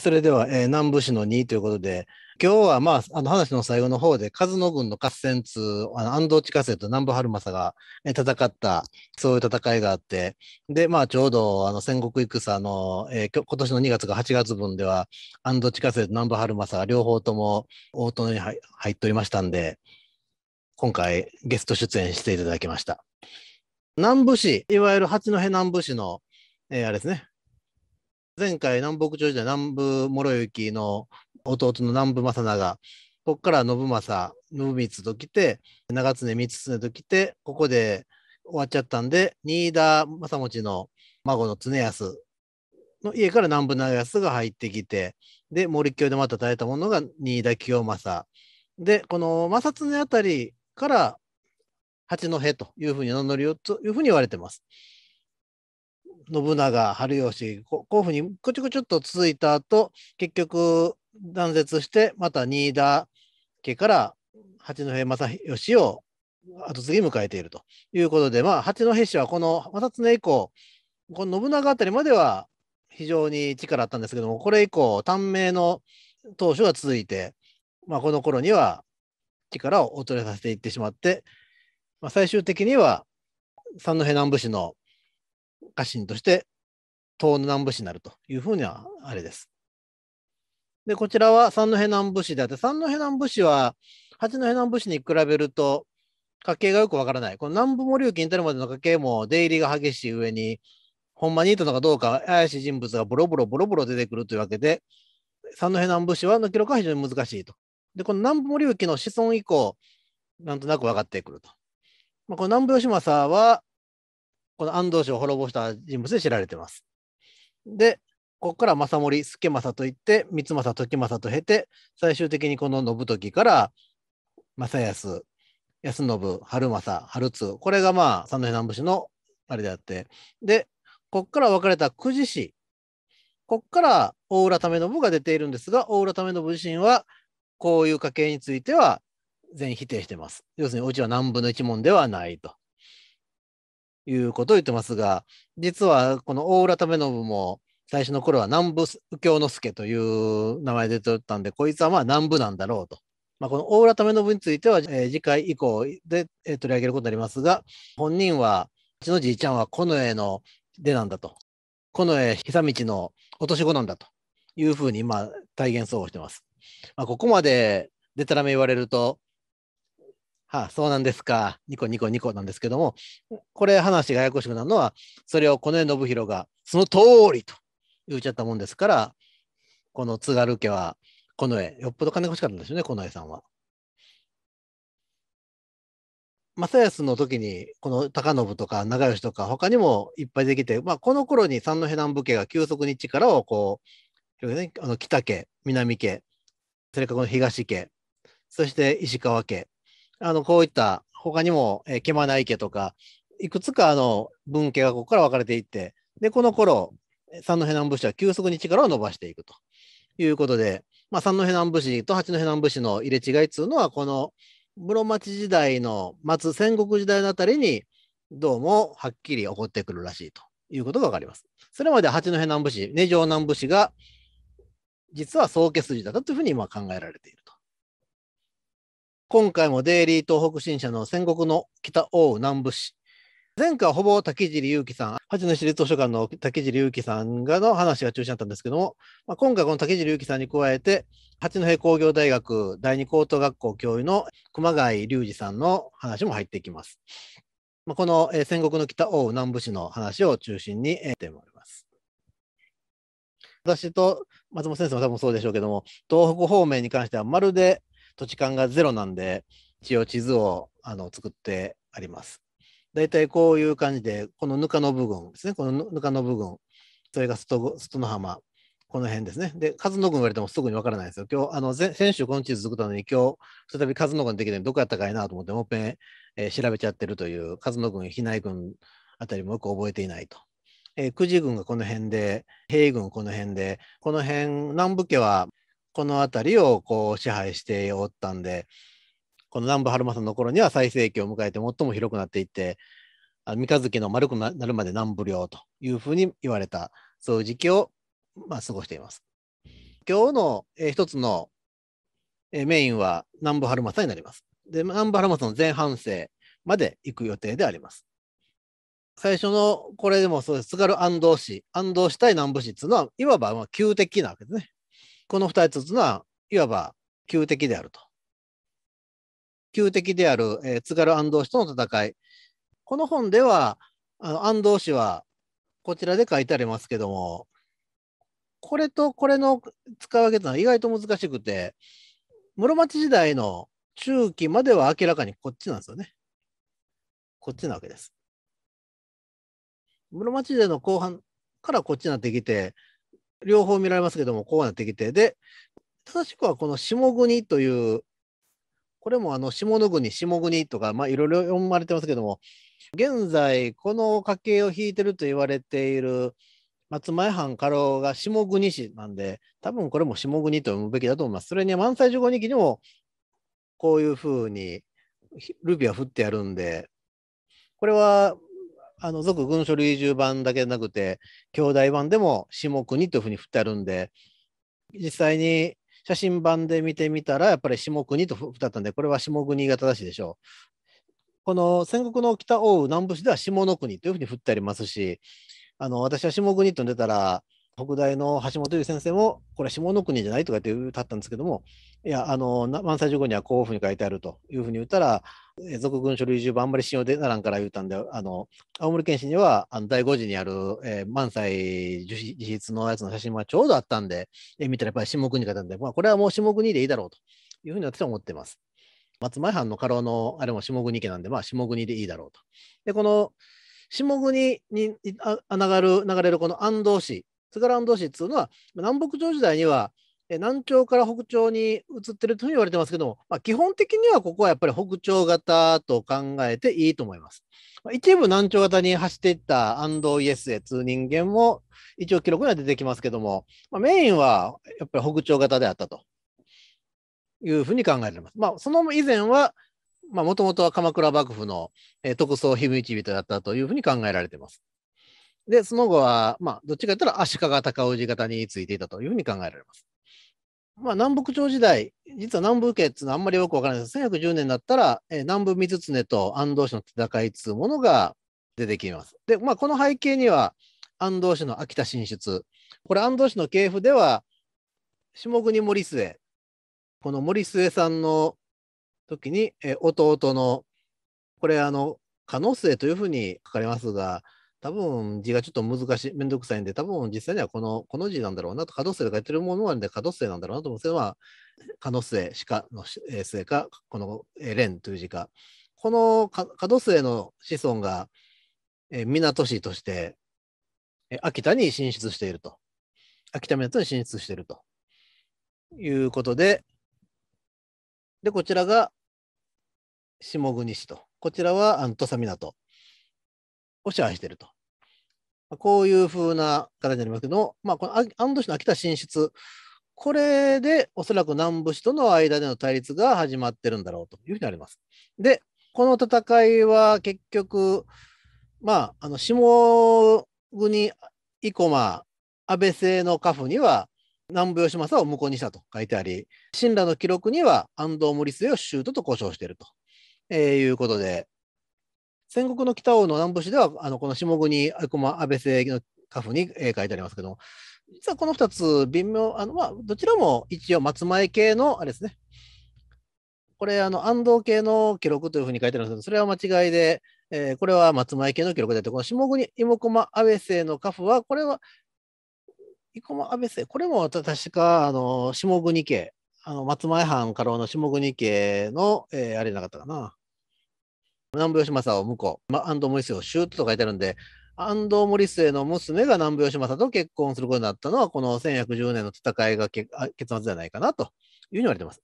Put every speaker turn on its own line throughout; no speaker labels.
それでは、えー、南部市の2ということで、今日は、まあ、あの話の最後の方で、数野軍の合戦通、あの安藤地下生と南部春政が、えー、戦った、そういう戦いがあって、で、まあ、ちょうどあの戦国戦の、えー、今年の2月か8月分では、安藤地下生と南部春政が両方とも大殿に入っておりましたんで、今回ゲスト出演していただきました。南部市、いわゆる八戸南部市の、えー、あれですね、前回南北朝時代南部諸行の弟の南部正長ここから信政信光と来て長常光常と来てここで終わっちゃったんで新田正持の孫の常康の家から南部長康が入ってきてで森京でまた耐えたものが新田清正でこの正常あたりから八戸というふうに名乗りをというふうに言われてます。信長春吉こういうふうにこちょこちょっと続いた後結局断絶してまた新田家から八戸正義を後継ぎ迎えているということで、まあ、八戸氏はこの正常以降この信長あたりまでは非常に力あったんですけどもこれ以降短命の当初が続いて、まあ、この頃には力を衰えさせていってしまって、まあ、最終的には三戸南部市の家臣として東南部市になるというふうにはあれです。で、こちらは三戸南部市であって、三戸南部市は八戸南部市に比べると家計がよくわからない。この南部森行に至るまでの家計も出入りが激しい上に、ほんまにいたのかどうか怪しい人物がボロボロボロボロ出てくるというわけで、三戸南部市はの記録は非常に難しいと。で、この南部森行の子孫以降、なんとなく分かってくると。まあ、この南部義政は、この安藤氏を滅ぼした人物で知られてます。で、ここから正盛、助政といって、三政、時政と経て、最終的にこの信時から正康、安信、春政、春津、これがまあ、三戸南部氏のあれであって、で、ここから分かれた久慈市、ここから大浦為信が出ているんですが、大浦為信自身は、こういう家系については全否定してます。要するに、おうちは南部の一門ではないと。いうことを言ってますが、実はこの大浦為信も最初の頃は南部右京之助という名前で取ったんで、こいつはまあ南部なんだろうと。まあ、この大浦為信については、えー、次回以降で、えー、取り上げることになりますが、本人は、うちのじいちゃんは近衛の出なんだと。近衛久道のお年子なんだというふうに、まあ、体現そうしてます。まあ、ここまででたらめ言われると、はあ、そうなんですか。ニコニコニコなんですけども、これ話がややこしくなるのは、それをこの辺信弘がその通りと言っちゃったもんですから、この津軽家は、この絵、よっぽど金欲しかったんですよね、この絵さんは。正康の時に、この高信とか長吉とか、他にもいっぱいできて、まあ、この頃に三戸南部家が急速に力をこう、ね、あの北家、南家、それからこの東家、そして石川家、あの、こういった他にも、えー、ケマナ池とか、いくつかあの文系がここから分かれていって、で、この頃、三戸南武士は急速に力を伸ばしていくということで、まあ、三戸南武士と八戸南武士の入れ違いっていうのは、この室町時代の末戦国時代のあたりに、どうもはっきり起こってくるらしいということが分かります。それまで八戸南武士、根城南武士が実は宗家筋だったというふうに今考えられている。今回もデイリー東北新社の戦国の北奥南部市。前回はほぼ滝尻祐樹さん、八戸市立図書館の滝尻祐樹さんがの話が中心だったんですけども、まあ、今回この滝尻祐樹さんに加えて、八戸工業大学第二高等学校教諭の熊谷隆二さんの話も入ってきます。まあ、この、えー、戦国の北欧南部市の話を中心に、えー、ております。私と松本先生も多分そうでしょうけども、東北方面に関してはまるで土地勘がゼロなんで、一応地図をあの作ってあります。大体こういう感じで、このぬかの部分ですね、このぬかの部分、それが外外の浜、この辺ですね。で、数の群言われてもすぐにわからないですよ。今日、あの先週この地図作ったのに、今日再び数の群できてどこやったかいなと思って、もうペン、えー、調べちゃってるという、数の軍、比内軍。あたりもよく覚えていないと。えー、久慈軍がこの辺で、平軍この辺で、この辺、南部家はこの辺りをこう支配しておったんで、この南部春正の頃には最盛期を迎えて最も広くなっていって、三日月の丸くなるまで南部領というふうに言われた、そういう時期を、まあ、過ごしています。今日の、えー、一つの、えー、メインは南部春正になります。で、南部春正の前半生まで行く予定であります。最初のこれでもそうです。津軽安藤市、安藤市対南部市っていうのは、いわばまあ旧敵なわけですね。この二つというのは、いわば旧敵であると。旧敵である、えー、津軽安藤氏との戦い。この本では、あの安藤氏はこちらで書いてありますけども、これとこれの使い分けというのは意外と難しくて、室町時代の中期までは明らかにこっちなんですよね。こっちなわけです。室町時代の後半からこっちになってきて、両方見られますけども、こうなってきて、で、正しくはこの下国という、これもあの下の国、下国とか、まあ、いろいろ読まれてますけども、現在、この家系を引いてると言われている松前藩家老が下国市なんで、多分これも下国と読むべきだと思います。それに満載15日にも、こういうふうにルビは振ってやるんで、これはあの、俗軍書類従版だけでなくて、兄弟版でも下国というふうに振ってあるんで、実際に写真版で見てみたら、やっぱり下国と振ってあったんで、これは下国が正しいでしょう。この戦国の北奥羽南部市では下の国というふうに振ってありますし、あの、私は下国と出たら、北大の橋本優先生も、これ下の国じゃないとかって言ったんですけども、いや、あの、満載十五にはこういうふうに書いてあるというふうに言ったら、俗軍書類中部あんまり信用でならんから言うたんで、あの、青森県市には、あの、第5次にある、えー、満載自筆のやつの写真がちょうどあったんで、えー、見たらやっぱり下国に書いたんで、まあ、これはもう下国でいいだろうというふうに私は思ってます。松前藩の家老のあれも下国家なんで、まあ、下国でいいだろうと。で、この下国に流る流れるこの安藤市、津軽安藤市っていうのは、南北朝時代には南朝から北朝に移ってるというふうに言われてますけども、まあ、基本的にはここはやっぱり北朝型と考えていいと思います。まあ、一部南朝型に走っていった安藤イエスへ通人間も一応記録には出てきますけども、まあ、メインはやっぱり北朝型であったというふうに考えられます。まあ、その以前は、もともとは鎌倉幕府の、特捜秘密人だったというふうに考えられています。で、その後は、まあ、どっちかというと足利尊氏型についていたというふうに考えられます。まあ、南北朝時代、実は南部家っていうのはあんまりよくわからないです。1110年だったら、えー、南部光常と安藤氏の戦いっていうものが出てきます。で、まあ、この背景には、安藤氏の秋田進出。これ、安藤氏の系譜では、下国森末。この森末さんの時に、えー、弟の、これ、あの、可能性というふうに書かれますが、多分字がちょっと難しい、めんどくさいんで、多分実際にはこのこの字なんだろうなと、可動性が書いてるものはあるんで、可動性なんだろうなと思うんですけど、可能性、しかの性か、この蓮という字か。この可動性の子孫が、え港市として、え秋田に進出していると。秋田港に進出していると。いうことで、で、こちらが下国市と。こちらは土佐港。を支配していると。こういう風な形になりますけどまあ、この安藤市の秋田進出、これでおそらく南部市との間での対立が始まってるんだろうというふうになります。で、この戦いは結局、まあ、あの下国生駒安倍政の家父には南部義政を無効にしたと書いてあり、親羅の記録には安藤森末を州都と呼称していると、えー、いうことで、戦国の北欧の南部市では、あのこの下国、生駒、安倍政の家父に、え書いてありますけども、実はこの2つ、微妙、あのまあ、どちらも一応、松前系の、あれですね、これ、あの安藤系の記録というふうに書いてあるんですけど、それは間違いで、えー、これは松前系の記録であって、この下国、芋駒、安倍政の家父は、これは、生駒安倍政、これも確か、あの下国系、あの松前藩家老の下国系の、えー、あれなかったかな。南部吉政を婿、ま、安藤森末をシュートと書いてあるんで、安藤森末の娘が南部吉政と結婚することになったのは、この1110年の戦いが結末じゃないかなというふうに言われています。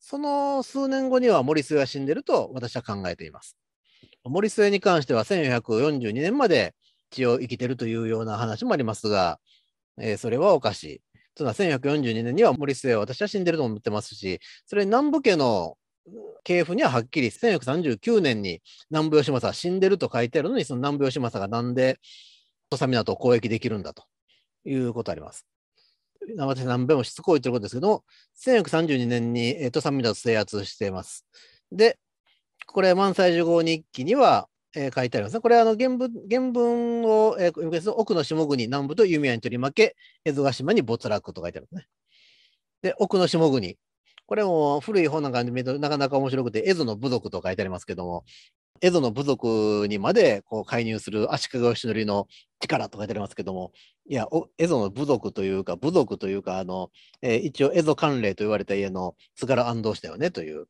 その数年後には森末は死んでると私は考えています。森末に関しては1442年まで一応生きてるというような話もありますが、えー、それはおかしい。というのは1142年には森末は私は死んでると思ってますし、それに南部家の系譜にははっきり1939年に南部義政は死んでると書いてあるのに、その南部義政がなんで土佐港を交易できるんだということあります。私何遍もしつこいということですけども、1932年に土佐港を制圧しています。で、これ、満載受号日記には、えー、書いてありますね。これ、あの原文原文を、えー、読す奥の下国南部と弓矢に取り負け、江戸ヶ島に没落と書いてあるんですね。で、奥の下国、これも古い本なんかで見るとなかなか面白くて、蝦夷の部族と書いてありますけども、蝦夷の部族にまでこう介入する足利義則の力と書いてありますけども、いや、蝦夷の部族というか、部族というか、あの、えー、一応蝦夷関連と言われた家の津軽安藤氏だよねという。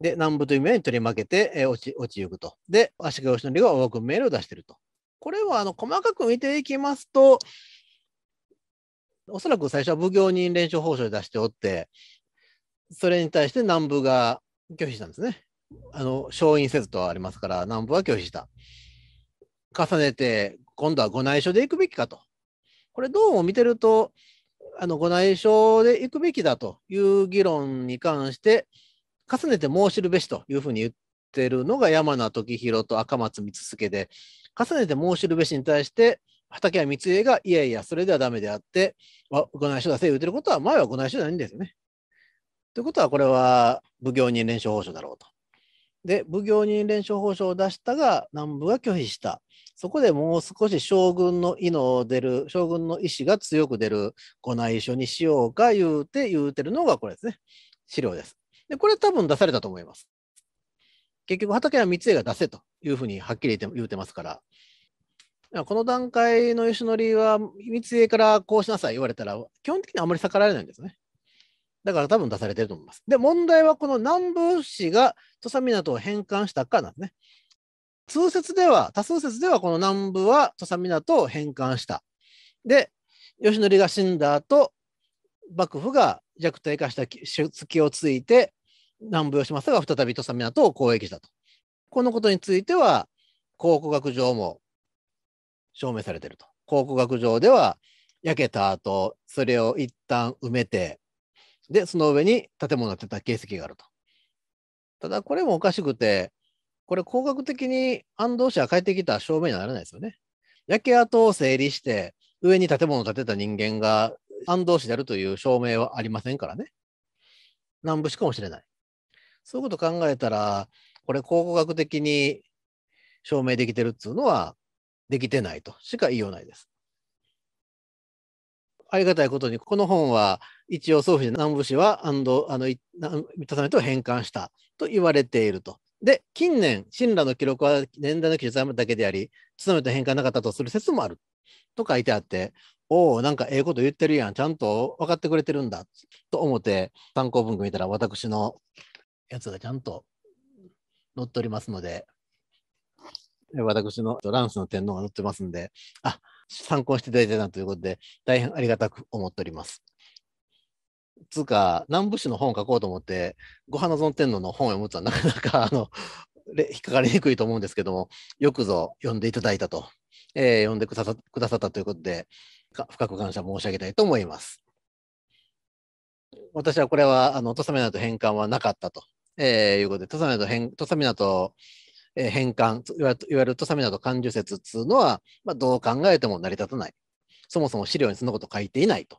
で、南部という名に取り負けて、えー、落ち、落ちゆくと。で、足利義則が大く命令を出していると。これはあの細かく見ていきますと、おそらく最初は奉行人連勝報酬で出しておって、それに対して南部が拒否したんですね。あの、承認せずとはありますから、南部は拒否した。重ねて、今度はご内緒で行くべきかと。これどうも見てると、あの、ご内緒で行くべきだという議論に関して、重ねて申しるべしというふうに言ってるのが山名時弘と赤松光助で、重ねて申しるべしに対して、畠山光家が、いやいや、それではダメであって、ご内緒だせい言うてることは、前はご内緒じゃないんですよね。ということは、これは奉行人連勝報酬だろうと。で、奉行人連勝報酬を出したが、南部は拒否した。そこでもう少し将軍の意の出る、将軍の意志が強く出る、ご内緒にしようか言うて言うてるのがこれですね。資料です。で、これ多分出されたと思います。結局、畠山光恵が出せというふうにはっきり言うてますから。この段階の吉典は、三井からこうしなさい言われたら、基本的にあまり逆らえないんですね。だから多分出されてると思います。で、問題はこの南部市が土佐港を返還したかなんですね。通説では、多数説ではこの南部は土佐港を返還した。で、義則が死んだ後、幕府が弱体化したきをついて、南部吉政が再び土佐港を攻撃したと。このことについては、考古学上も証明されていると。考古学上では、焼けた後、それを一旦埋めて、で、その上に建物を建てた形跡があると。ただ、これもおかしくて、これ、工学的に安藤氏が帰ってきた証明にはならないですよね。焼け跡を整理して、上に建物を建てた人間が安藤氏であるという証明はありませんからね。南部市かもしれない。そういうこと考えたら、これ、考古学的に証明できてるっていうのは、できてないとしか言いようないです。ありがたいことに、この本は一応、総府南部市は、あの、いたさめと返還したと言われていると。で、近年、親羅の記録は年代の記述だけであり、勤めた返還なかったとする説もあると書いてあって、おお、なんかええこと言ってるやん、ちゃんと分かってくれてるんだと思って、参考文句見たら私のやつがちゃんと載っておりますので、私のランスの天皇が載ってますんで、あ参考していただいたなということで、大変ありがたく思っております。つうか、南部市の本を書こうと思って、ご花園天皇の本を読むとは なかなか、あの、引っかかりにくいと思うんですけども、よくぞ読んでいただいたと、えー、読んでくださくださったということで、深く感謝申し上げたいと思います。私はこれは、あの、土佐と返還はなかったと、えー、いうことで、土佐港返、土佐港、えー、返還、いわゆる土佐と感受説っていうのは、まあ、どう考えても成り立たない。そもそも資料にそんなこと書いていないと。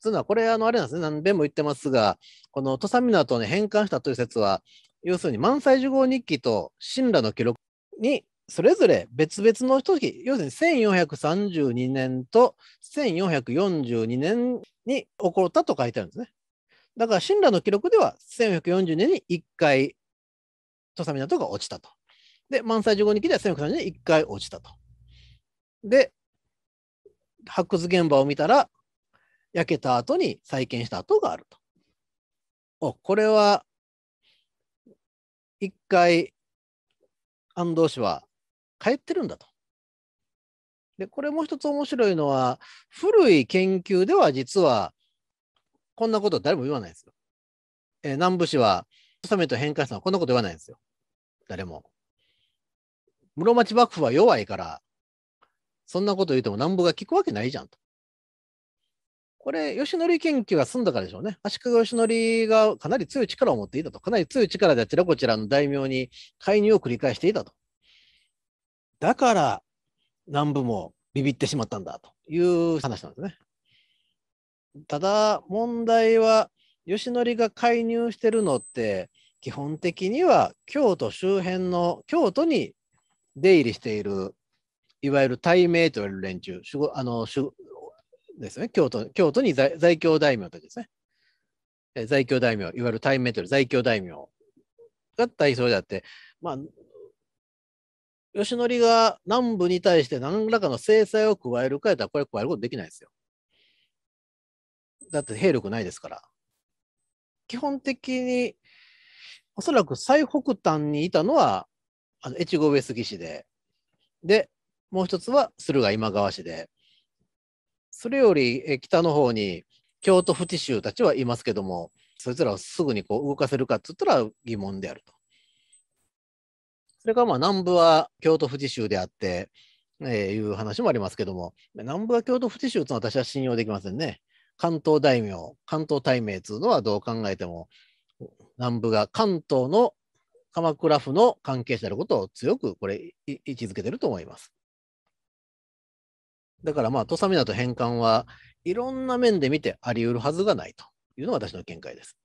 つうのは、これ、あの、あれなんですね。何遍も言ってますが、この土佐港に返還したという説は、要するに満載受号日記と神羅の記録にそれぞれ別々の時、要するに1432年と1442年に起こったと書いてあるんですね。だから神羅の記録では1440年に1回土佐港が落ちたと。で、満載受5日記では1430年に1回落ちたと。で、発掘現場を見たら焼けた後に再建した跡があると。おこれは一回安藤氏は帰ってるんだと。でこれも一つ面白いのは古い研究では実はこんなこと誰も言わないですよ。えー、南部氏はサメと変換したのはこんなこと言わないんですよ。誰も。室町幕府は弱いからそんなこと言うても南部が聞くわけないじゃんと。これ、吉典研究が済んだからでしょうね。足利義則がかなり強い力を持っていたと。かなり強い力であちらこちらの大名に介入を繰り返していたと。だから、南部もビビってしまったんだという話なんですね。ただ、問題は、義則が介入してるのって、基本的には京都周辺の京都に出入りしているいわゆる対名と言われる連中、あのですね。京都京都に在在京大名たちですね。在京大名、いわゆる対メとトう在京大名が対象であって、まあ、吉典が南部に対して何らかの制裁を加えるかやったら、これ加えることできないですよ。だって兵力ないですから。基本的に、おそらく最北端にいたのは、あの越後上杉氏で、で、もう一つは駿河今川氏で、それより北の方に京都府知州たちはいますけども、そいつらをすぐにこう動かせるかっつったら疑問であると。それからまあ南部は京都府知州であって、えー、いう話もありますけども、南部は京都府知州というのは私は信用できませんね。関東大名、関東大名というのはどう考えても、南部が関東の鎌倉府の関係者であることを強くこれ位置づけてると思います。だからまあ、土佐港と返還はいろんな面で見てあり得るはずがないというのが私の見解です。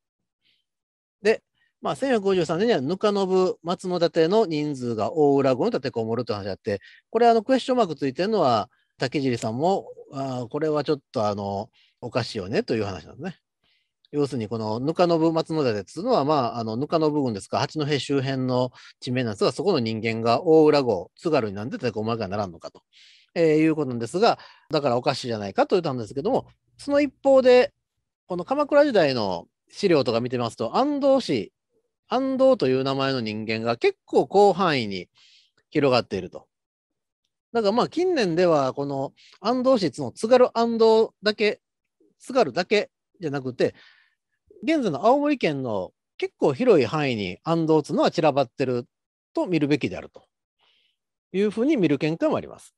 で、まあ、1453年にはぬかのぶ松の立の人数が大浦郷に立てこもるという話があって、これあのクエスチョンマークついてるのは竹尻さんも、あこれはちょっとあの、おかしいよねという話なんですね。要するにこのぬかのぶ松の立っていうのは、まあ、あのぬかの部分ですか、八戸周辺の地名なんですが、そこの人間が大浦郷、津軽になんで立てこもらかならんのかと。えー、いうことなんですが、だからおかしいじゃないかと言ったんですけども、その一方で、この鎌倉時代の資料とか見てますと、安藤氏、安藤という名前の人間が結構広範囲に広がっていると。だからまあ近年では、この安藤氏の津軽安藤だけ、津軽だけじゃなくて、現在の青森県の結構広い範囲に安藤というのは散らばってると見るべきであるというふうに見る見解もあります。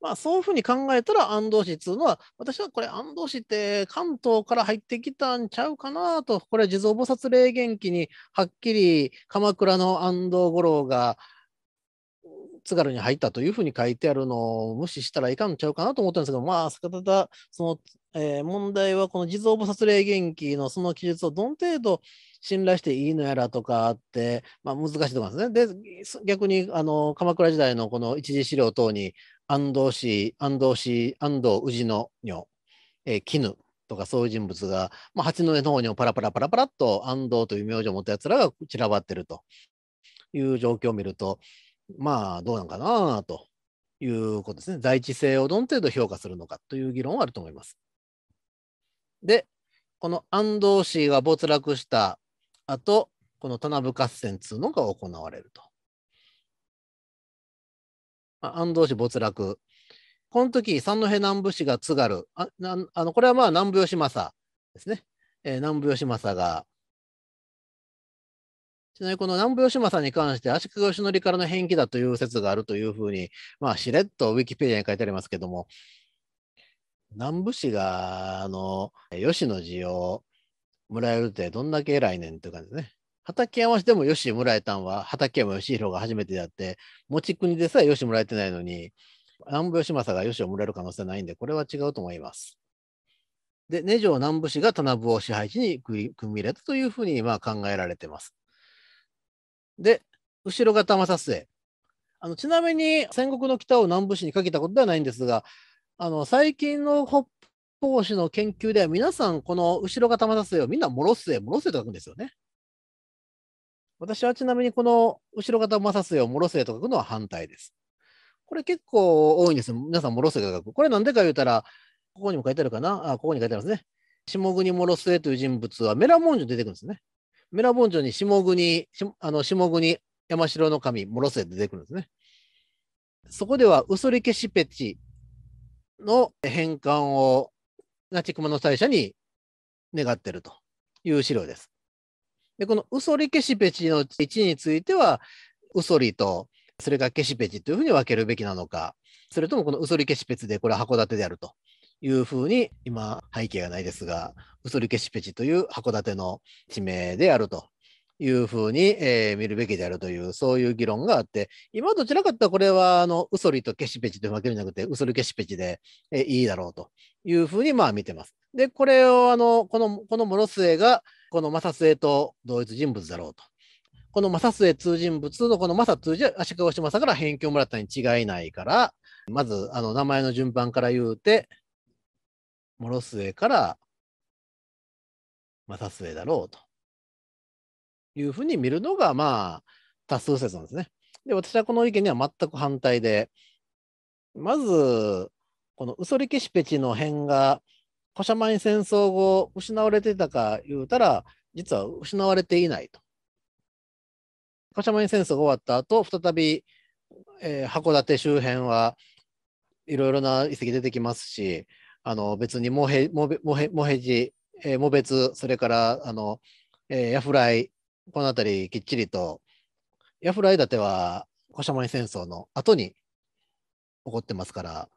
まあ、そういうふうに考えたら安藤市っていうのは、私はこれ安藤市って関東から入ってきたんちゃうかなと、これ地蔵菩薩霊元記にはっきり鎌倉の安藤五郎が津軽に入ったというふうに書いてあるのを無視したらいかんちゃうかなと思ったんですけど、まあ、ただ、その、えー、問題はこの地蔵菩薩霊元気のその記述をどの程度信頼していいのやらとかあって、まあ、難しいとこいなんですね。で、逆にあの鎌倉時代のこの一次資料等に安藤氏、安藤氏、安藤氏の女、えー、絹とかそういう人物が、まあ、八戸の方にもパラパラパラパラっと安藤という名字を持ったやつらが散らばってるという状況を見ると、まあ、どうなんかなということですね。在地性をどの程度評価するのかという議論はあると思います。で、この安藤氏が没落した後、この田辺合戦というのが行われると。安藤氏没落。この時、三戸南部氏が津軽。ああのこれはまあ南部義政ですね。えー、南部義政が。ちなみにこの南部義政に関して足利義則からの返記だという説があるというふうに、まあ、しれっとウィキペディアに書いてありますけども、南部氏が、あの、吉野寺をもらえるってどんだけ偉いねんという感じですね。畠山氏でも吉村えたんは、畠山義弘が初めてであって、持ち国でさえ吉村えてないのに、南部義政が吉をもらえる可能性ないんで、これは違うと思います。で、根城南部氏が田部を支配地に組み入れたというふうにまあ考えられてます。で、後ろ方正末。あのちなみに戦国の北を南部氏にかけたことではないんですが、あの最近の北方史の研究では皆さんこの後ろ方正末をみんな諸末、諸末と書くんですよね。私はちなみにこの後ろ型摩擦性をもろせと書くのは反対です。これ結構多いんですよ。皆さんもろせと書く。これなんでか言うたら、ここにも書いてあるかなあ、ここに書いてあるんですね。下国もろ末という人物はメラモンジョ出てくるんですね。メラモンジョに下国、あの下国山城の神、ろせで出てくるんですね。そこでは、ウソリケシペチの返還をナチクマの大社に願ってるという資料です。で、このウソリケシペチの位置については、ウソリと、それがケシペチというふうに分けるべきなのか、それともこのウソリケシペチで、これは函館であるというふうに、今、背景がないですが、ウソリケシペチという函館の地名であるというふうに、えー、見るべきであるという、そういう議論があって、今どちらかというとこれは、あの、ウソリとケシペチというわけじゃなくて、ウソリケシペチで、えー、いいだろうというふうに、まあ見てます。で、これを、あの、この、この諸末が、この正末と同一人物だろうと。この正末通人物のこの正通じは足利義政から返京をもらったに違いないから、まずあの名前の順番から言うて、諸末から正末だろうというふうに見るのが、まあ、多数説なんですね。で、私はこの意見には全く反対で、まず、このウソリキシペチの辺が、古社前戦争後、失われてたか言うたら、実は失われていないと。古社前戦争が終わった後、再び、えー、函館周辺はいろいろな遺跡出てきますし、あの別にモヘモヘモヘモヘジ、えー、モベツ、それからあの、えー、ヤフライ、この辺りきっちりと、ヤフライ建ては、古社前戦争の後に起こってますから、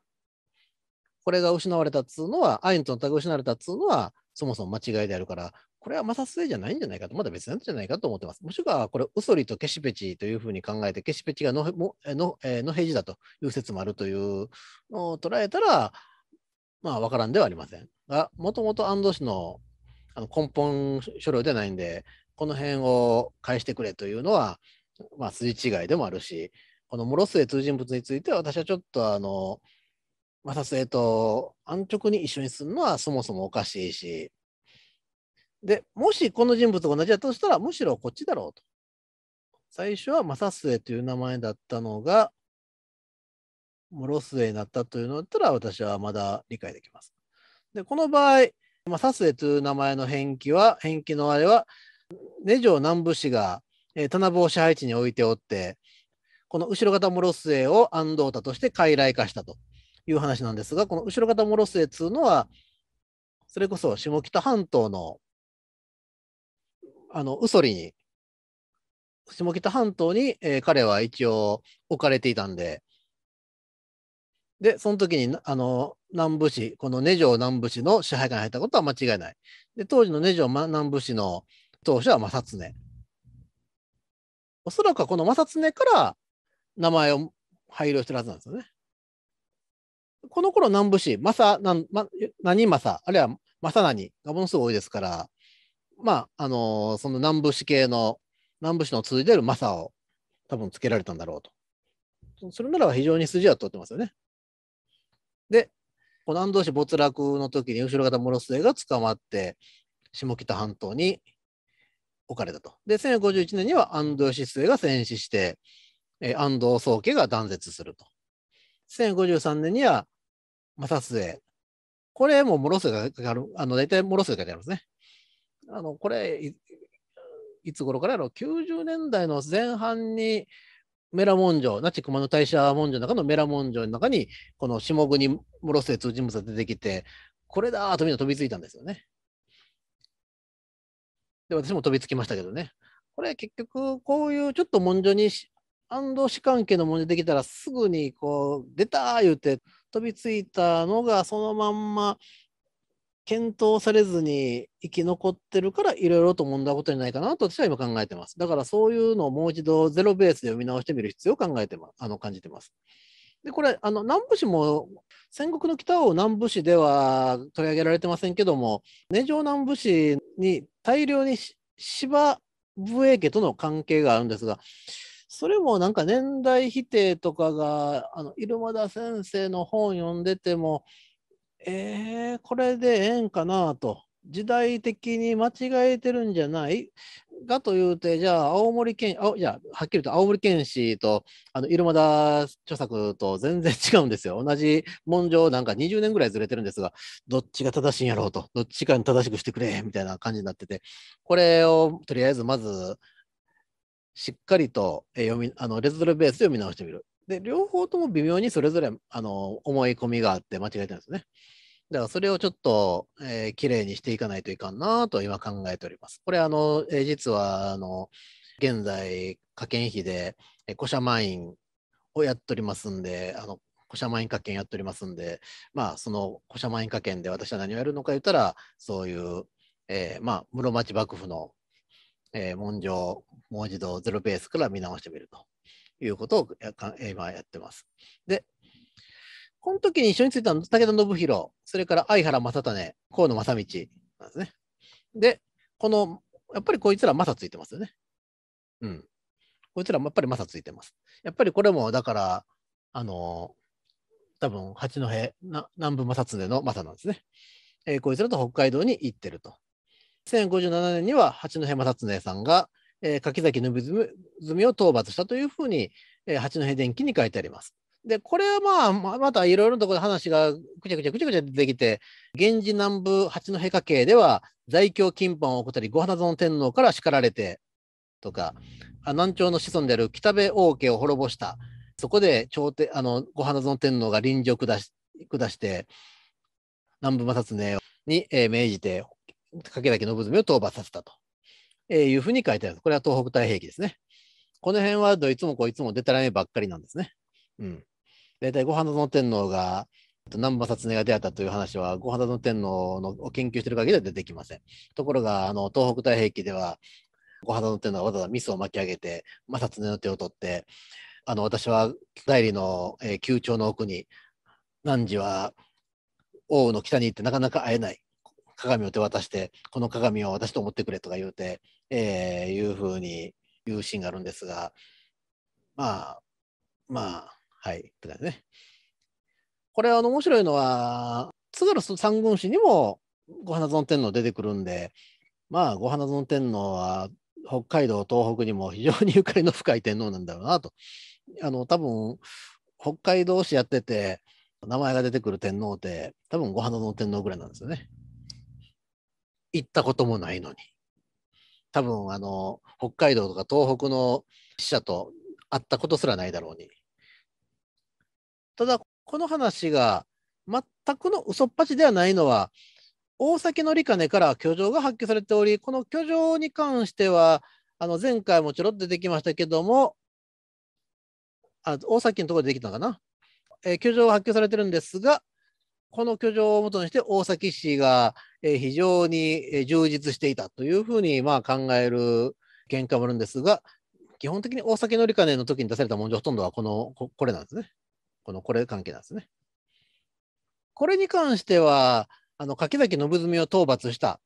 これが失われたっつうのは、愛の忖度が失われたっつうのは、そもそも間違いであるから、これは摩擦性じゃないんじゃないかと、まだ別なんじゃないかと思ってます。もしくは、これ、ウソリとケシペチというふうに考えて、ケシペチがののの平時だという説もあるというのを捉えたら、まあ、わからんではありません。が、もともと安藤氏のあの根本書類ではないんで、この辺を返してくれというのは、まあ、筋違いでもあるし、この諸末通人物については、私はちょっと、あの、ま成えっと、安直に一緒にするのはそもそもおかしいし、で、もしこの人物と同じだとしたら、むしろこっちだろうと。最初は正末という名前だったのが、室末になったというのだったら、私はまだ理解できます。で、この場合、正末という名前の変記は、変記のあれは、根城南部氏が、えー、棚坊支配地に置いておって、この後ろ方室末を安藤田として傀儡化したと。いう話なんですが、この後ろ方モロスエっいうのは、それこそ下北半島の、あの、ウソリに、下北半島に、えー、彼は一応置かれていたんで、で、その時に、あの、南部市、この根城南部市の支配下に入ったことは間違いない。で、当時の根城南部市の当初は正常。おそらくはこの正常から名前を配慮してるはずなんですよね。この頃南部市、マサ、なま、何マサ、あるいはマサにがものすごい多いですから、まあ、あのー、その南部市系の、南部市の通じてるマサを多分つけられたんだろうと。それなら非常に筋は通ってますよね。で、この安藤市没落の時に後ろ方諸末が捕まって、下北半島に置かれたと。で、1051年には安藤義末が戦死して、えー、安藤宗家が断絶すると。1053年には、摩擦これも諸瀬がかかる、あの、大体諸瀬が書いてあるんですね。あの、これ、いつ頃からやろう ?90 年代の前半に、メラ文書、那智熊野大社文書の中のメラ文書の中に、この下国諸瀬通人物が出てきて、これだとみんな飛びついたんですよね。で、私も飛びつきましたけどね。これ結局、こういうちょっと文書に安藤氏関係のものできたらすぐにこう出たー言うて飛びついたのがそのまんま検討されずに生き残ってるからいろいろと問題ことじゃないかなと私は今考えてます。だからそういうのをもう一度ゼロベースで読み直してみる必要を考えてまあの感じてます。でこれあの南部市も戦国の北を南部市では取り上げられてませんけども根城南部市に大量に芝笛家との関係があるんですがそれもなんか年代否定とかが、あの、入間田先生の本読んでても、えー、これでええんかなと。時代的に間違えてるんじゃないがというて、じゃあ、青森県、あいや、はっきりと青森県史と、あの、入間田著作と全然違うんですよ。同じ文章なんか20年ぐらいずれてるんですが、どっちが正しいんやろうと、どっちかに正しくしてくれ、みたいな感じになってて、これをとりあえずまずしっかりと読みあのレズルベースで読み直してみる。で、両方とも微妙にそれぞれあの思い込みがあって間違えてるんですね。だからそれをちょっと、えー、綺麗にしていかないといかんなと今考えております。これあの、えー、実はあの現在科研費で古社満員をやっておりますんで、あの古社満員科研やっておりますんで、まあその古社満員科研で私は何をやるのか言ったら、そういう、えー、まあ室町幕府の、えー、文書もう一度ゼロベースから見直してみるということを今やってます。で、この時に一緒についたの武田信弘、それから相原正種、河野正道なんですね。で、この、やっぱりこいつらサついてますよね。うん。こいつらもやっぱりサついてます。やっぱりこれも、だから、あの、多分八戸な南部正常のサなんですね。えー、こいつらと北海道に行ってると。1057年には八戸正常さんがえー、柿崎信澄を討伐したというふうに、えー、八戸電機に書いてあります。で、これはまあ、ままたいろいろなところで話がくちゃくちゃくちゃくちゃ出てきて、源氏南部八戸家系では、在京金藩を送ったり、五花園天皇から叱られて、とか、南朝の子孫である北部王家を滅ぼした。そこで朝廷、あの、五花園天皇が臨時を下し下して、南部正恒に、えー、命じて、掛崎信澄を討伐させたと。えー、いうふうに書いてある。これは東北太平記ですね。この辺はどいつもこいつもでたらめばっかりなんですね。うん。大体、ご飯の天皇が、南波薩寧が出会ったという話は、ご飯の天皇のを研究してる限りは出てきません。ところが、あの東北太平記では、ご飯の天皇はわざわざミスを巻き上げて、まあ、薩の手を取って、あの私は代理の、えー、宮朝の奥に、汝は王の北に行ってなかなか会えない。鏡を手渡して、この鏡を私と思ってくれとか言うて、えー、いうふうに言うシーンがあるんですが、まあ、まあ、はい、って感じね。これ、あの、面白いのは、津軽三軍師にも、ご花園天皇出てくるんで、まあ、ご花園天皇は、北海道、東北にも非常にゆかりの深い天皇なんだろうなと。あの、多分、北海道市やってて、名前が出てくる天皇って、多分ご花園天皇ぐらいなんですよね。行ったこともないのに多分あの北海道とか東北の記者と会ったことすらないだろうにただこの話が全くの嘘っぱちではないのは大崎のりかねから居城が発揮されておりこの居城に関してはあの前回もちろっと出てきましたけどもあ大崎のところでできたのかな、えー、居城が発揮されてるんですがこの居城を元にして大崎市がえー、非常に充実していたというふうにまあ考える原価もあるんですが、基本的に大崎乗り金の時に出された文書ほとんどはこのここれなんですね。このこれ関係なんですね。これに関しては、あの柿崎信澄を討伐した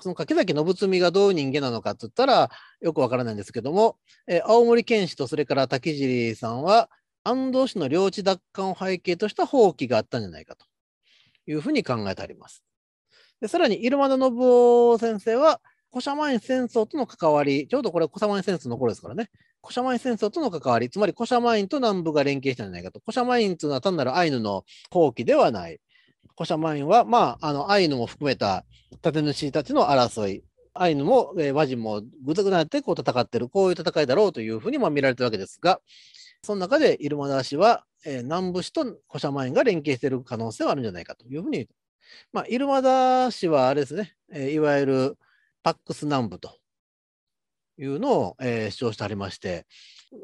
その柿崎信澄がどういう人間なのかって言ったらよくわからないんですけども、えー、青森県市とそれから滝尻さんは安藤氏の領地奪還を背景とした放棄があったんじゃないかというふうに考えてあります。でさらに入間田信夫先生は、小社前戦争との関わり、ちょうどこれ小社前戦争の頃ですからね、小社前戦争との関わり、つまり小社前と南部が連携したんじゃないかと。小社前というのは単なるアイヌの放棄ではない。小社前は、まあ、あのアイヌも含めた盾主たちの争い、アイヌも、えー、和人もぐずぐなってこう戦ってる、こういう戦いだろうというふうにま見られてるわけですが、その中で入間田氏は、えー、南部氏と小社前が連携している可能性はあるんじゃないかというふうにまあ、入間田市はあれですね、えー、いわゆるパックス南部というのを、えー、主張してありまして、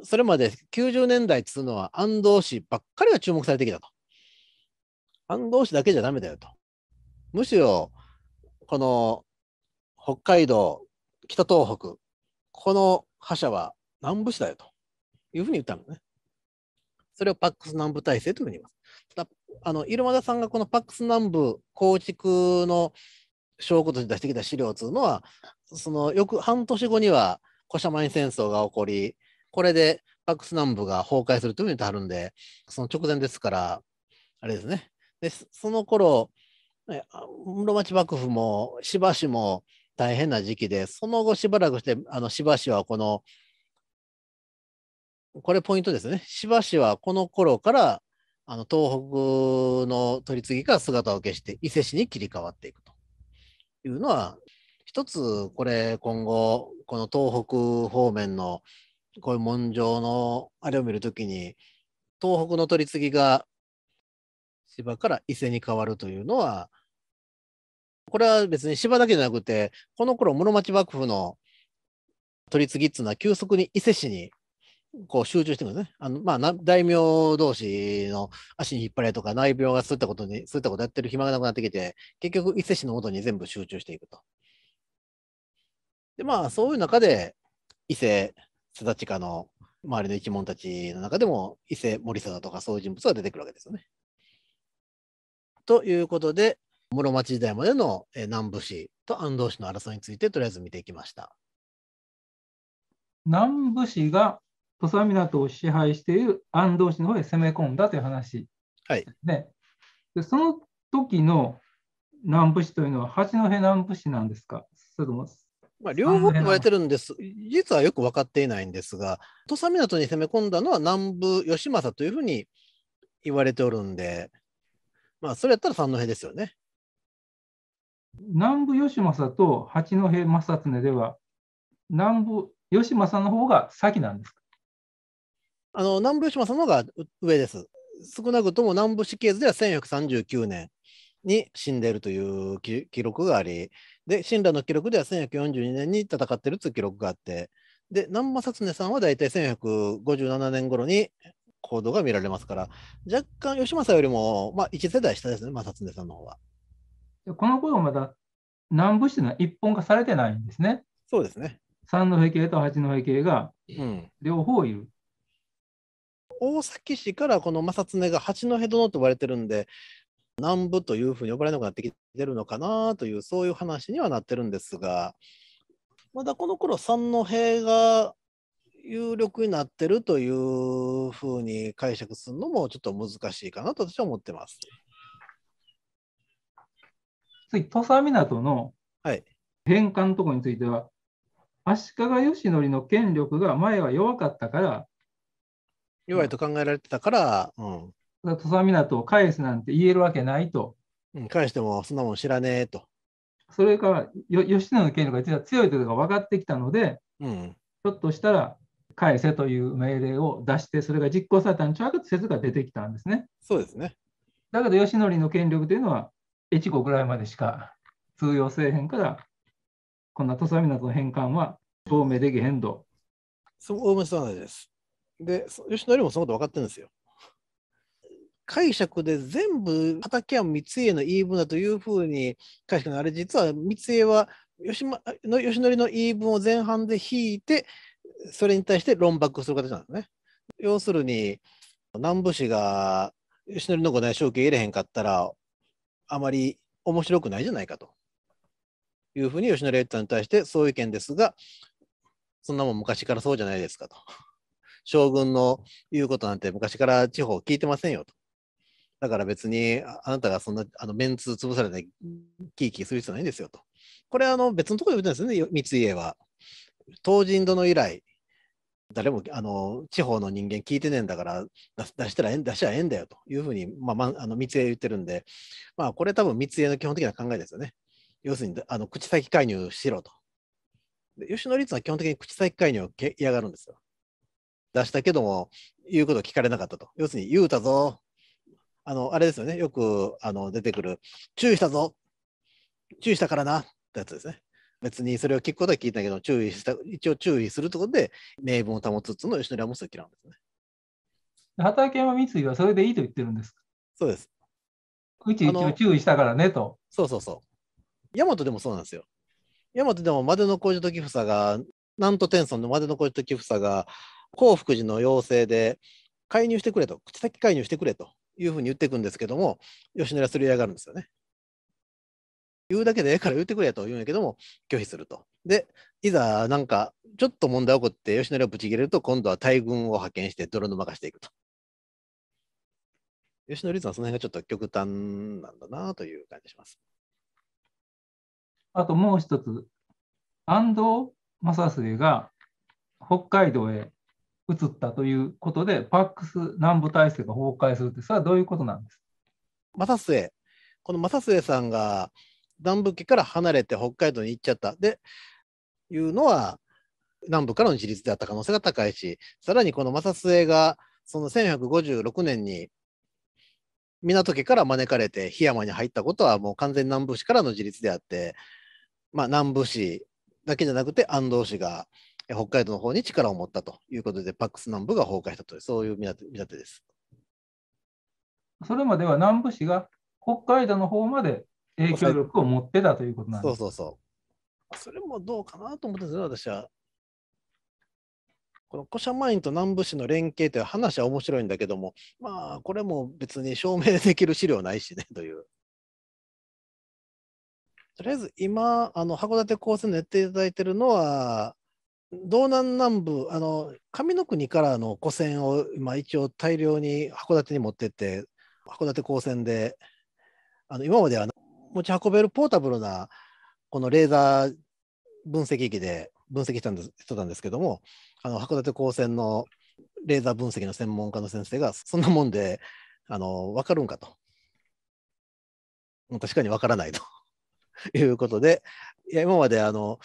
それまで90年代っつうのは安藤氏ばっかりが注目されてきたと。安藤氏だけじゃダメだよと。むしろ、この北海道、北東北、この覇者は南部市だよというふうに言ったのね。それをパックス南部体制というふうに言います。あの入間田さんがこのパックス南部構築の証拠として出してきた資料というのは、そのよく半年後には古社前戦争が起こり、これでパックス南部が崩壊するというふうに言ってはるんで、その直前ですから、あれですね。でその頃室町幕府もしばしも大変な時期で、その後しばらくして、あのしばしはこの、これポイントですね。しばしはこの頃からあの東北の取り次ぎから姿を消して伊勢市に切り替わっていくというのは一つこれ今後この東北方面のこういう文章のあれを見るときに東北の取り次ぎが芝から伊勢に変わるというのはこれは別に芝だけじゃなくてこの頃室町幕府の取り次ぎっていうのは急速に伊勢市にこう集中してくるね。あのまあ、大名同士の足に引っ張れとか、内病がそういったことに、そういったことやってる暇がなくなってきて、結局、伊勢氏のもとに全部集中していくと。で、まあ、そういう中で、伊勢育ち家の周りの一門たちの中でも、伊勢森貞とかそういう人物が出てくるわけですよね。ということで、室町時代までの南部氏と安藤氏の争いについて、とりあえず見ていきました。
南部氏が土佐港を支配している安藤氏の方へ攻め込んだという話ですね。はい、でその時の南部市というのは八戸南部市なんですかそれも
まあ、両方言われてるんです、実はよく分かっていないんですが、土佐港に攻め込んだのは南部義政というふうに言われておるんで、まあ、それやったら三戸ですよね。
南部義政と八戸正恒では、
南部義政の方が先なんですかあの南部吉間様が上です。少なくとも南部死刑図では1139年に死んでいるという記録があり、で、親鸞の記録では1142年に戦っているという記録があって、で、南波薩根さんは大体1157年頃に行動が見られますから、若干吉政よりも、まあ、1世代下ですね、まあ、さんの方は。この頃まだ
南部市というのは一本化されてないんです
ね。そうですね。
3の平形と8の平形が両方
いる。うん大崎市からこの正常が八戸殿と言われてるんで、南部というふうに呼ばれなくなってきてるのかなという、そういう話にはなってるんですが、まだこの頃三戸が有力になってるというふうに解釈するのもちょっと難しいかなと私は思ってます。
次、土佐港の返還のところについては、はい足利義教の権力が前は弱かったから
弱いと考えられてたから、うん。うん、
土佐港を返すなんて言えるわけないと。う
ん、返してもそんなもん知らねえと。
それからよ吉野の権力が実は強いというのが分かってきたので、うん、ひょっとしたら返せという命令を出して、それが実行されたんちゃうかと説が出てきたんですね。そうですねだけど、吉典の権力というのは、越後ぐらいまでしか通用せえへんから、こんな土佐港の返還
は透明できへんと。そう、おおむそうなんです。で、吉野よりもそのこと分かってるんですよ。解釈で全部畠山光家の言い分だというふうに解釈のあれ実は光家は吉まの吉典の言い分を前半で引いてそれに対して論駁する形なんですね。要するに南部氏が吉典のご大将継入れへんかったらあまり面白くないじゃないかというふうに吉典が言ったのに対してそういう意見ですがそんなもん昔からそうじゃないですかと。将軍の言うことなんて昔から地方聞いてませんよと。だから別にあなたがそんなあのメンツ潰されてキーキーする必要ないんですよと。これあの別のところで言ってるんですね、三井家は。東神殿以来、誰もあの地方の人間聞いてねえんだから出したらえ出しゃええんだよというふうに、まあ、まあの三井言ってるんで、まあ、これ多分三井の基本的な考えですよね。要するにあの口先介入しろと。吉野律は基本的に口先介入を嫌がるんですよ。出したけども、言うこと聞かれなかったと。要するに、言うたぞ。あの、あれですよね。よく、あの、出てくる、注意したぞ。注意したからな。ってやつですね。別にそれを聞くことは聞いたけど、注意した、一応注意するところで、名分を保つつの吉野も好きなんですね。
畑山三井はそれでいいと言ってるんですそうです。うち一応注意したか
らねと。そうそうそう。大和でもそうなんですよ。大和でも、までの小路ときさが、なんと天孫のまでの小路ときさが、幸福寺の要請で、介入してくれと、口先介入してくれというふうに言っていくんですけども、吉野家すり上がるんですよね。言うだけでええから言ってくれと言うんやけども、拒否すると。で、いざなんか、ちょっと問題起こって、吉野家をぶち切れると、今度は大軍を派遣して泥沼化していくと。吉野律はその辺がちょっと極端なんだなという感じします。
あともう一つ、安藤正成が北海道へ移ったということで、パックス南部体制が崩壊するって、それはどういうことなんです
正末、この正末さんが南部家から離れて北海道に行っちゃったでいうのは、南部からの自立であった可能性が高いし、さらにこの正末がその1156年に港家から招かれて檜山に入ったことはもう完全南部市からの自立であって、まあ、南部市だけじゃなくて安藤市が北海道の方に力を持ったということで、パックス南部が崩壊したという、そういう見立て見立てです。
それまでは南部市が北海道の方まで影響力を持ってたということなんです。そうそうそ
う。それもどうかなと思ってですね、私は。この古社マインと南部市の連携という話は面白いんだけども、まあ、これも別に証明できる資料ないしね、という。とりあえず今、あの函館高専でやっていただいているのは、道南南部あの上の国からの古船を今一応大量に函館に持ってって函館高専であの今までは持ち運べるポータブルなこのレーザー分析機で分析したんですてたんですけどもあの函館高専のレーザー分析の専門家の先生がそんなもんであの分かるんかと確かに分からないということでいや今まであの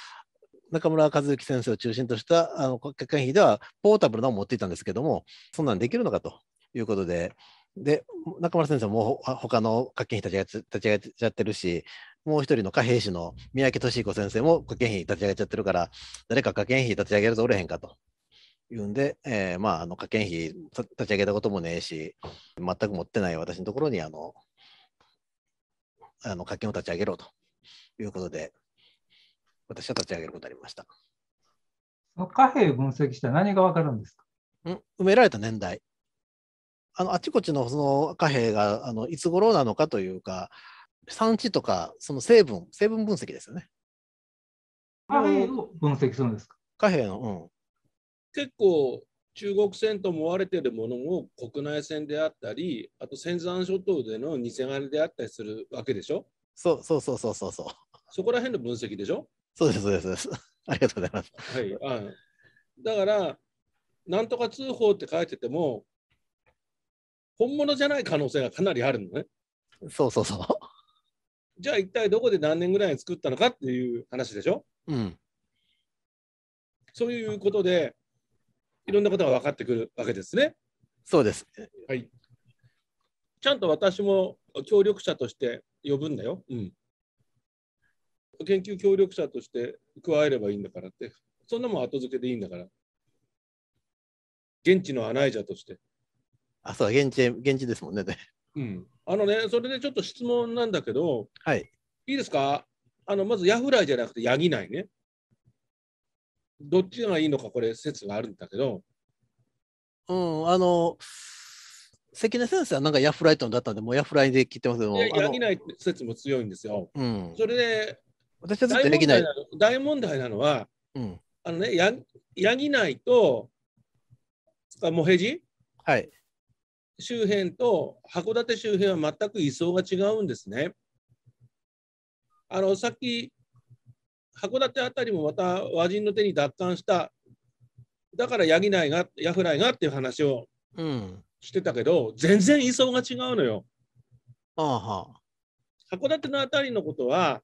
中村和之先生を中心としたあの学費ではポータブルなのを持っていたんですけども、そんなんできるのかということで、で中村先生も他の学研費立ち上げちゃってるし、もう一人の貨幣士の三宅俊彦先生も科研費立ち上げちゃってるから、誰か科研費立ち上げるとおれへんかと。いうんで、えー、まあ、あの、科研費立ち上げたこともねえし、全く持ってない私のところに、あの、あの、科研を立ち上げろということで、私は立ち上げることにりました。その貨幣分析して何が分かるんですかん埋められた年代。あのあちこちのその貨幣があのいつ頃なのかというか、産地とかその成分、成分分析ですよね。
貨幣を
分析するんですか貨幣の、う
ん、結構中国船と思われているものも国内線であったり、あと仙山諸島での偽金であったりするわけでしょ
そうそうそうそうそうそう。
そこら辺の分析でしょ
そうです、そうです。ありがとうございます。
はい、あだから、なんとか通報って書いてても、本物じゃない可能性がかなりあるのね。そうそうそう。じゃあ一体どこで何年ぐらいに作ったのかっていう話でしょ。うん。そういうことで、いろんなことが分かってくるわけですね。そうです。はい。ちゃんと私も協力者として呼ぶんだよ。うん。研究協力者として加えればいいんだからって、そんなもん後付けでいいんだ
から。現地のアナイジャとして。あ、そう、現地、現地ですもんね。
うん。
あのね、それでちょっと質問なんだけど、はい。いいですかあの、まずヤフライじゃなくてヤギ内ね。どっちがいいのか、これ、説があるんだけど。
うん、あの、関根先生はなんかヤフライトだったんで、もうヤフライで聞いてますけど、ヤギ
内説も強いんですよ。うん、それで、私は絶対できない。大問題なのは、うん、あのね、やヤギ内と、あモヘジ、はい、周辺と函館周辺は全く位相が違うんですね。あのさっき函館あたりもまた和人の手に奪還しただからヤギ内がヤフライがっていう話をしてたけど、うん、全然位相が違うのよ。ああはあ、函館のあたりのことは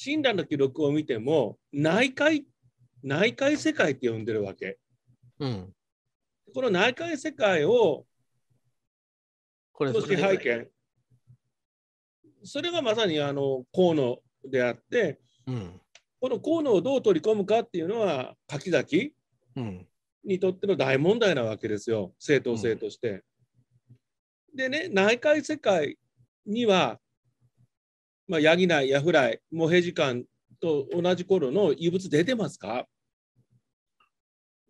親鸞の記録を見ても内海内海世界って呼んでるわけ。うん、この内海世界を組織拝見それがまさにあの河野であって、うん、この河野をどう取り込むかっていうのは柿崎にとっての大問題なわけですよ正当性として。うん、でね内海世界にはまあ、ヤギナイ、ヤフライ、モヘジカンと同じ頃の異
物出てますか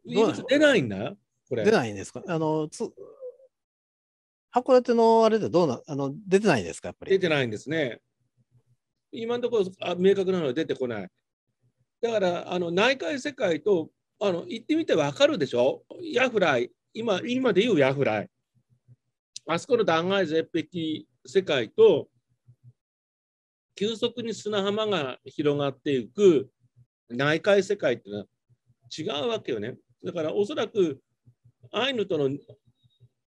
異物出ないんだこれ。出ないんですかあのつ函館のあれでどうなあの出てないんですかやっぱり。
出てないんですね。今のところあ明確なのは出てこない。だからあの内海世界とあの行ってみて分かるでしょヤフライ今今で言うヤフライあそこの断崖絶壁世界と急速に砂浜が広がっていく内海世界っていうのは違うわけよね。だからおそらくアイヌとの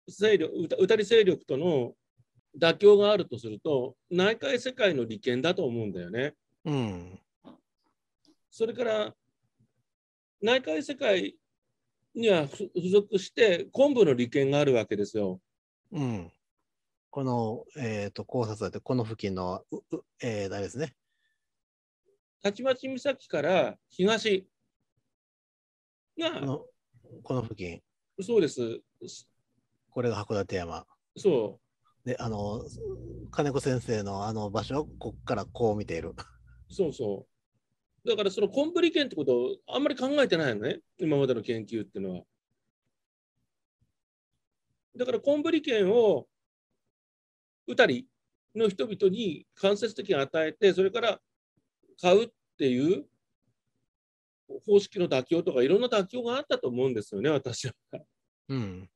勢力歌り勢力との妥協があるとすると内海世界の利権だと思うんだよね。うん、それから内海世界には付属して昆布の利権があるわけですよ。
うん、この、えっ、ー、と、考察だって、この付近の、うえー、あですね。
たちまち岬から
東が、このこの付近。そうです。これが函館山。そう。で、あの、金子先生のあの場所をここからこう見ている。そうそ
う。だからそのコンプリケンってことをあんまり考えてないのね、今までの研究っていうのは。だからコンブリケンをたりの人々に間接的に与えてそれから買うっていう方式の妥協とかいろんな妥協があったと思うんですよね私は。うん、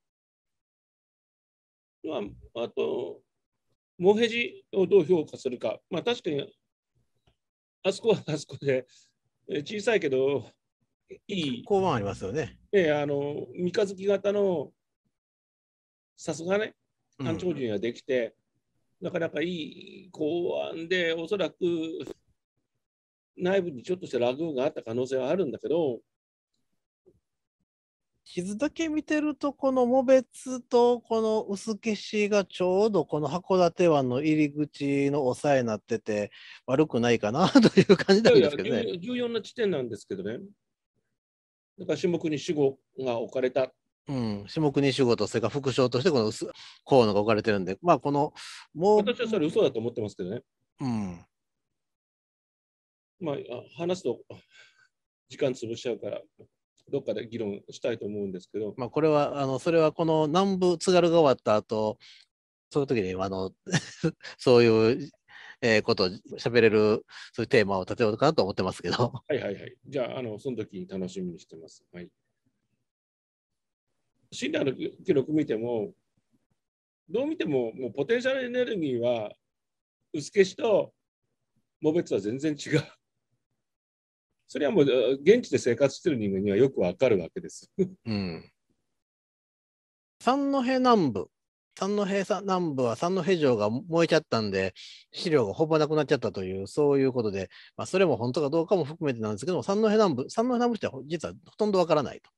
まあ、あとモヘジをどう評価するか、まあ、確かにあそこはあそこで小さいけどいい。交番ありますよね。ええあの三日月型のさすがね、単調人はできて、なかなかいい考案で、おそらく内部にちょっとしたラグーンがあった可能性はあるんだけ
ど、傷だけ見てると、この茂別とこの薄消しがちょうどこの函館湾の入り口の抑えになってて、悪くないかな という感じなんですけどね。
重要な地点なんですけどね。だから種目に死後が置かれた
うん、下国守護とそれから副将としてこの河野が置かれてるんで、まあこのもう私はそれ嘘だと思ってますけどね。うん。
まあ話すと時間潰しちゃうからどっかで議論したいと思うんですけど。
まあこれはあのそれはこの南部津軽が終わった後、そういう時にあの そういう。えー、ことを喋れるそういうテーマを立てようかなと思ってますけど。はいはいは
い。じゃあ、あのその時楽しみにしてます。はい。信頼の記録見ても、どう見ても、もうポテンシャルエネルギーは、薄消しとモベツは全然違う。それはもう、現地で生活してる人間にはよくわかるわけです。うん。
三戸南部、三戸平南部は三戸城が燃えちゃったんで、資料がほぼなくなっちゃったという、そういうことで、まあ、それも本当かどうかも含めてなんですけども、三戸南部、三戸南部って実はほとんどわからないと。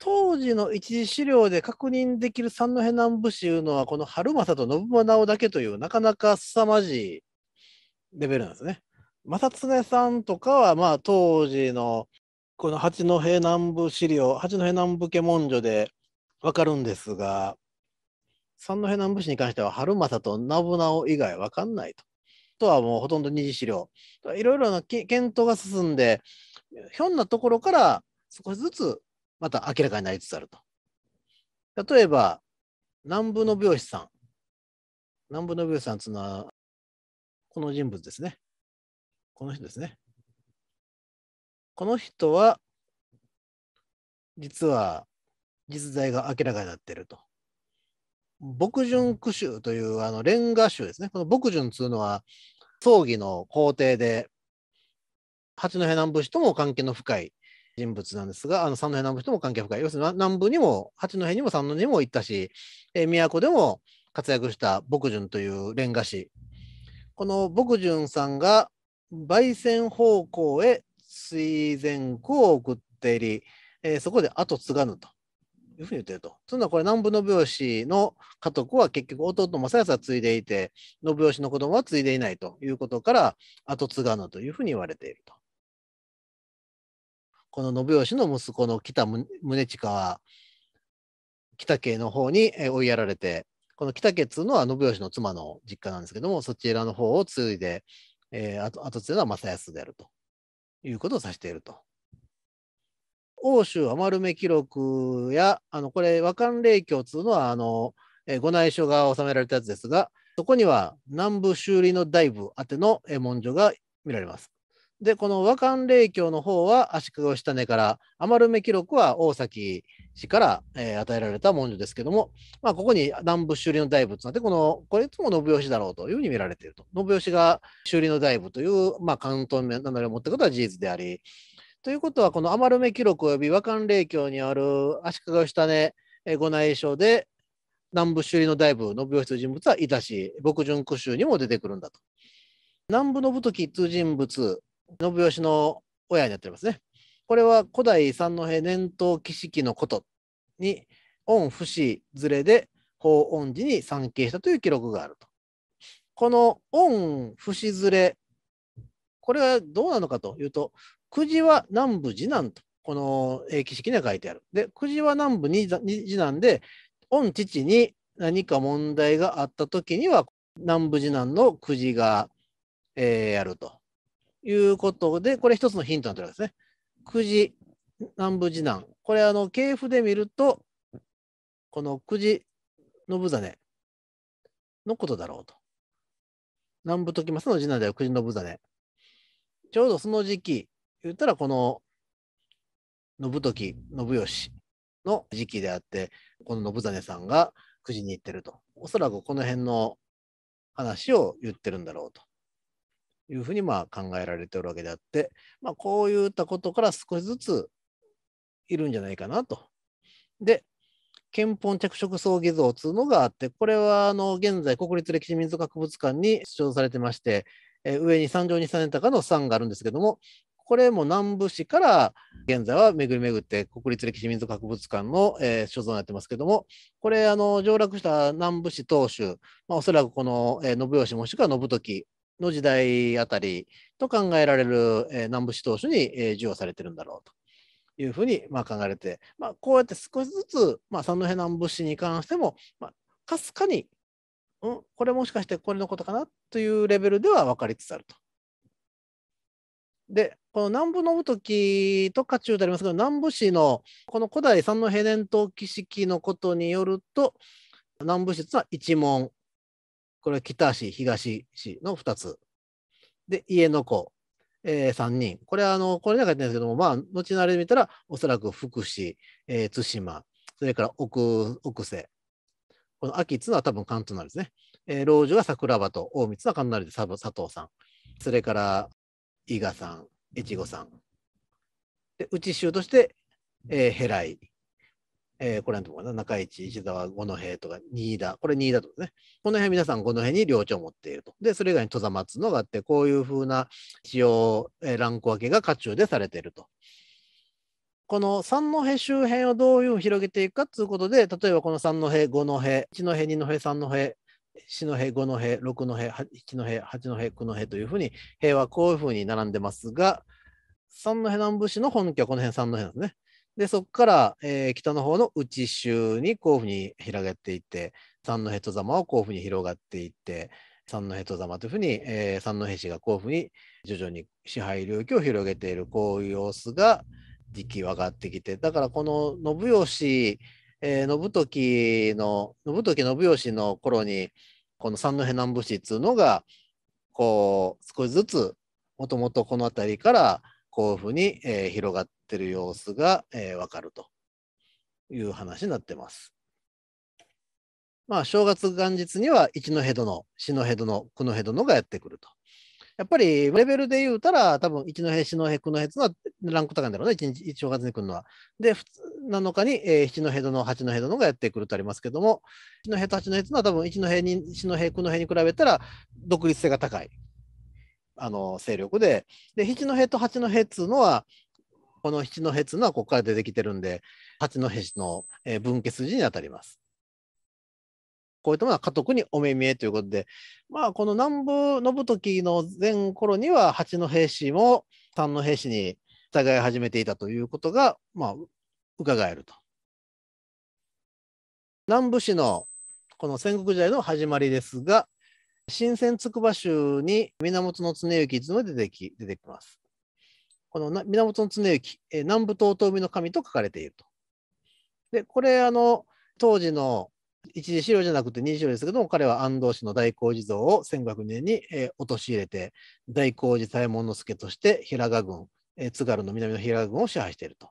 当時の一次資料で確認できる三戸南部いうのは、この春政と信長だけという、なかなか凄まじいレベルなんですね。正常さんとかは、まあ、当時のこの八戸南部資料、八戸南部家文書でわかるんですが、三戸南部市に関しては、春政と信長以外わかんないと。とはもうほとんど二次資料。いろいろな検討が進んで、ひょんなところから少しずつまた明らかになりつつあると。例えば、南部の病師さん。南部の病師さんというのは、この人物ですね。この人ですね。この人は、実は実在が明らかになっていると。牧順苦州というあのレンガ州ですね。この牧順というのは、葬儀の皇帝で、八戸南部市とも関係の深い人物なんですが、あの三戸南部とも関係深い。要するに南部にも、八戸にも三戸にも行ったし、えー、都でも活躍した牧潤というレンガ師。この牧潤さんが焙煎方向へ水前区を送っていり、えー、そこで後継がぬというふうに言っていると。そんなこれ南部信義の家督は結局弟正康は継いでいて、信義の子供は継いでいないということから後継がぬというふうに言われていると。この信義の息子の北宗近は北家の方に追いやられて、この北家っつうのは信義の妻の実家なんですけども、そちらの方を継いで、えー、後後継いのは正康であるということを指していると。奥州余目記録や、あのこれ、和漢霊教っつうのはあの、えー、御内書が収められたやつですが、そこには南部修理の大部宛ての文書が見られます。で、この和漢霊教の方は足利義種から、余目記録は大崎氏から、えー、与えられた文書ですけども、まあ、ここに南部修理の大仏なんて、この、これいつも信義だろうというふうに見られていると。信義が修理の大部という、まあ、関東名などを持ったことは事実であり、ということは、この余目記録及び和漢霊教にある足利義種御内省で、南部修理の大部、信義という人物はいたし、牧順九州にも出てくるんだと。南部信時という人物信義の親になっておりますね。これは古代三戸年頭儀式のことに、恩不死ずれで法恩寺に参詣したという記録があると。この恩不死ずれ、これはどうなのかというと、くじは南部次男と、この儀式には書いてある。で、くじは南部に次男で、御父に何か問題があったときには、南部次男のくじが、えー、やると。いうことで、これ一つのヒントになってるわけですね。九じ、南部次男。これ、あの、系譜で見ると、この九じ信真のことだろうと。南部時政の次男であるくじ信真。ちょうどその時期、言ったらこの信時、信義の時期であって、この信真さんが九じに行ってると。おそらくこの辺の話を言ってるんだろうと。いうふうにまあ考えられてるわけであって、まあ、こういったことから少しずついるんじゃないかなと。で、憲法着色葬儀像というのがあって、これはあの現在、国立歴史民俗博物館に出場されてまして、えー、上に三条二三高の山があるんですけども、これも南部市から現在は巡り巡って国立歴史民俗博物館の、えー、所蔵になってますけども、これ、あの上洛した南部市当主、まあ、おそらくこの、えー、信義もしくは信時の時代あたりと考えられる、えー、南部市投手に、えー、授与されてるんだろうというふうに、まあ、考えられて、まあ、こうやって少しずつ、まあ、三戸南部市に関しても、まあ、かすかに、うん、これもしかしてこれのことかなというレベルでは分かりつつあると。で、この南部信時とか中でありますけど、南部市のこの古代三戸平年陶器式のことによると、南部市は一門、これは北市、東市の2つ。で、家の子、えー、3人。これは、あの、これだけ言ってるんですけども、まあ、後のあれで見たら、おそらく福祉、えー、対馬、それから奥、奥瀬。この秋っうのは多分関東なんですね。えー、老女が桜庭と、大光はな成で佐藤さん。それから、伊賀さん、越後さん。で、内州として、えー、ヘライ。えー、これなかな、中市、石沢、五戸とか、新田、これ新田とかね。この辺皆さん五戸に領地を持っていると。で、それ以外に戸座松のがあって、こういうふうな使用、えー、ランク分けが家中でされていると。この三戸周辺をどういうふうに広げていくかということで、例えばこの三戸、五戸、一戸、二戸、三戸、四戸、五戸、六戸、辺、一八戸、九戸というふうに、平はこういうふうに並んでますが、三戸南部市の本拠はこの辺三戸ですね。で、そこから、えー、北の方の内州にこういうふうに広げていって、三戸戸様はこういうふうに広がっていって、三戸戸様というふうに、えー、三戸氏がこういうふうに徐々に支配領域を広げている、こういう様子が時期分かってきて、だからこの信義、えー、信時の、信時信義の頃に、この三戸南部市っていうのが、こう、少しずつ、もともとこの辺りから、こうに、えー、広がってる様子が、えー、わかるという話になってます。まあ、正月元日には一戸殿、四戸殿、九戸殿がやってくると。やっぱりレベルで言うたら、多分一戸、四戸、九戸ってのはランク高いんだろうね、一日、一正月に来るのは。で、7日に、えー、七戸殿、八戸殿がやってくるとありますけども、七戸と八戸ってのは多分一戸に、四戸、九戸に比べたら独立性が高い。あの勢力で、で、七戸と八戸っつうのは、この七戸っつうのはここから出てきてるんで、八戸市の分家筋にあたります。こういったものは家督にお目見えということで、まあ、この南部信時の前頃には八戸市も三戸市に従い始めていたということが、まあ、伺えると。南部市のこの戦国時代の始まりですが、新鮮筑波州に源常行図の出てき出てきます。この源常行、南部東東海の神と書かれていると。で、これ、あの、当時の一次資料じゃなくて二次資料ですけども、彼は安藤氏の大工事像を1500年に、えー、陥れて、大工事左衛門の助として平賀郡、えー、津軽の南の平賀郡を支配していると。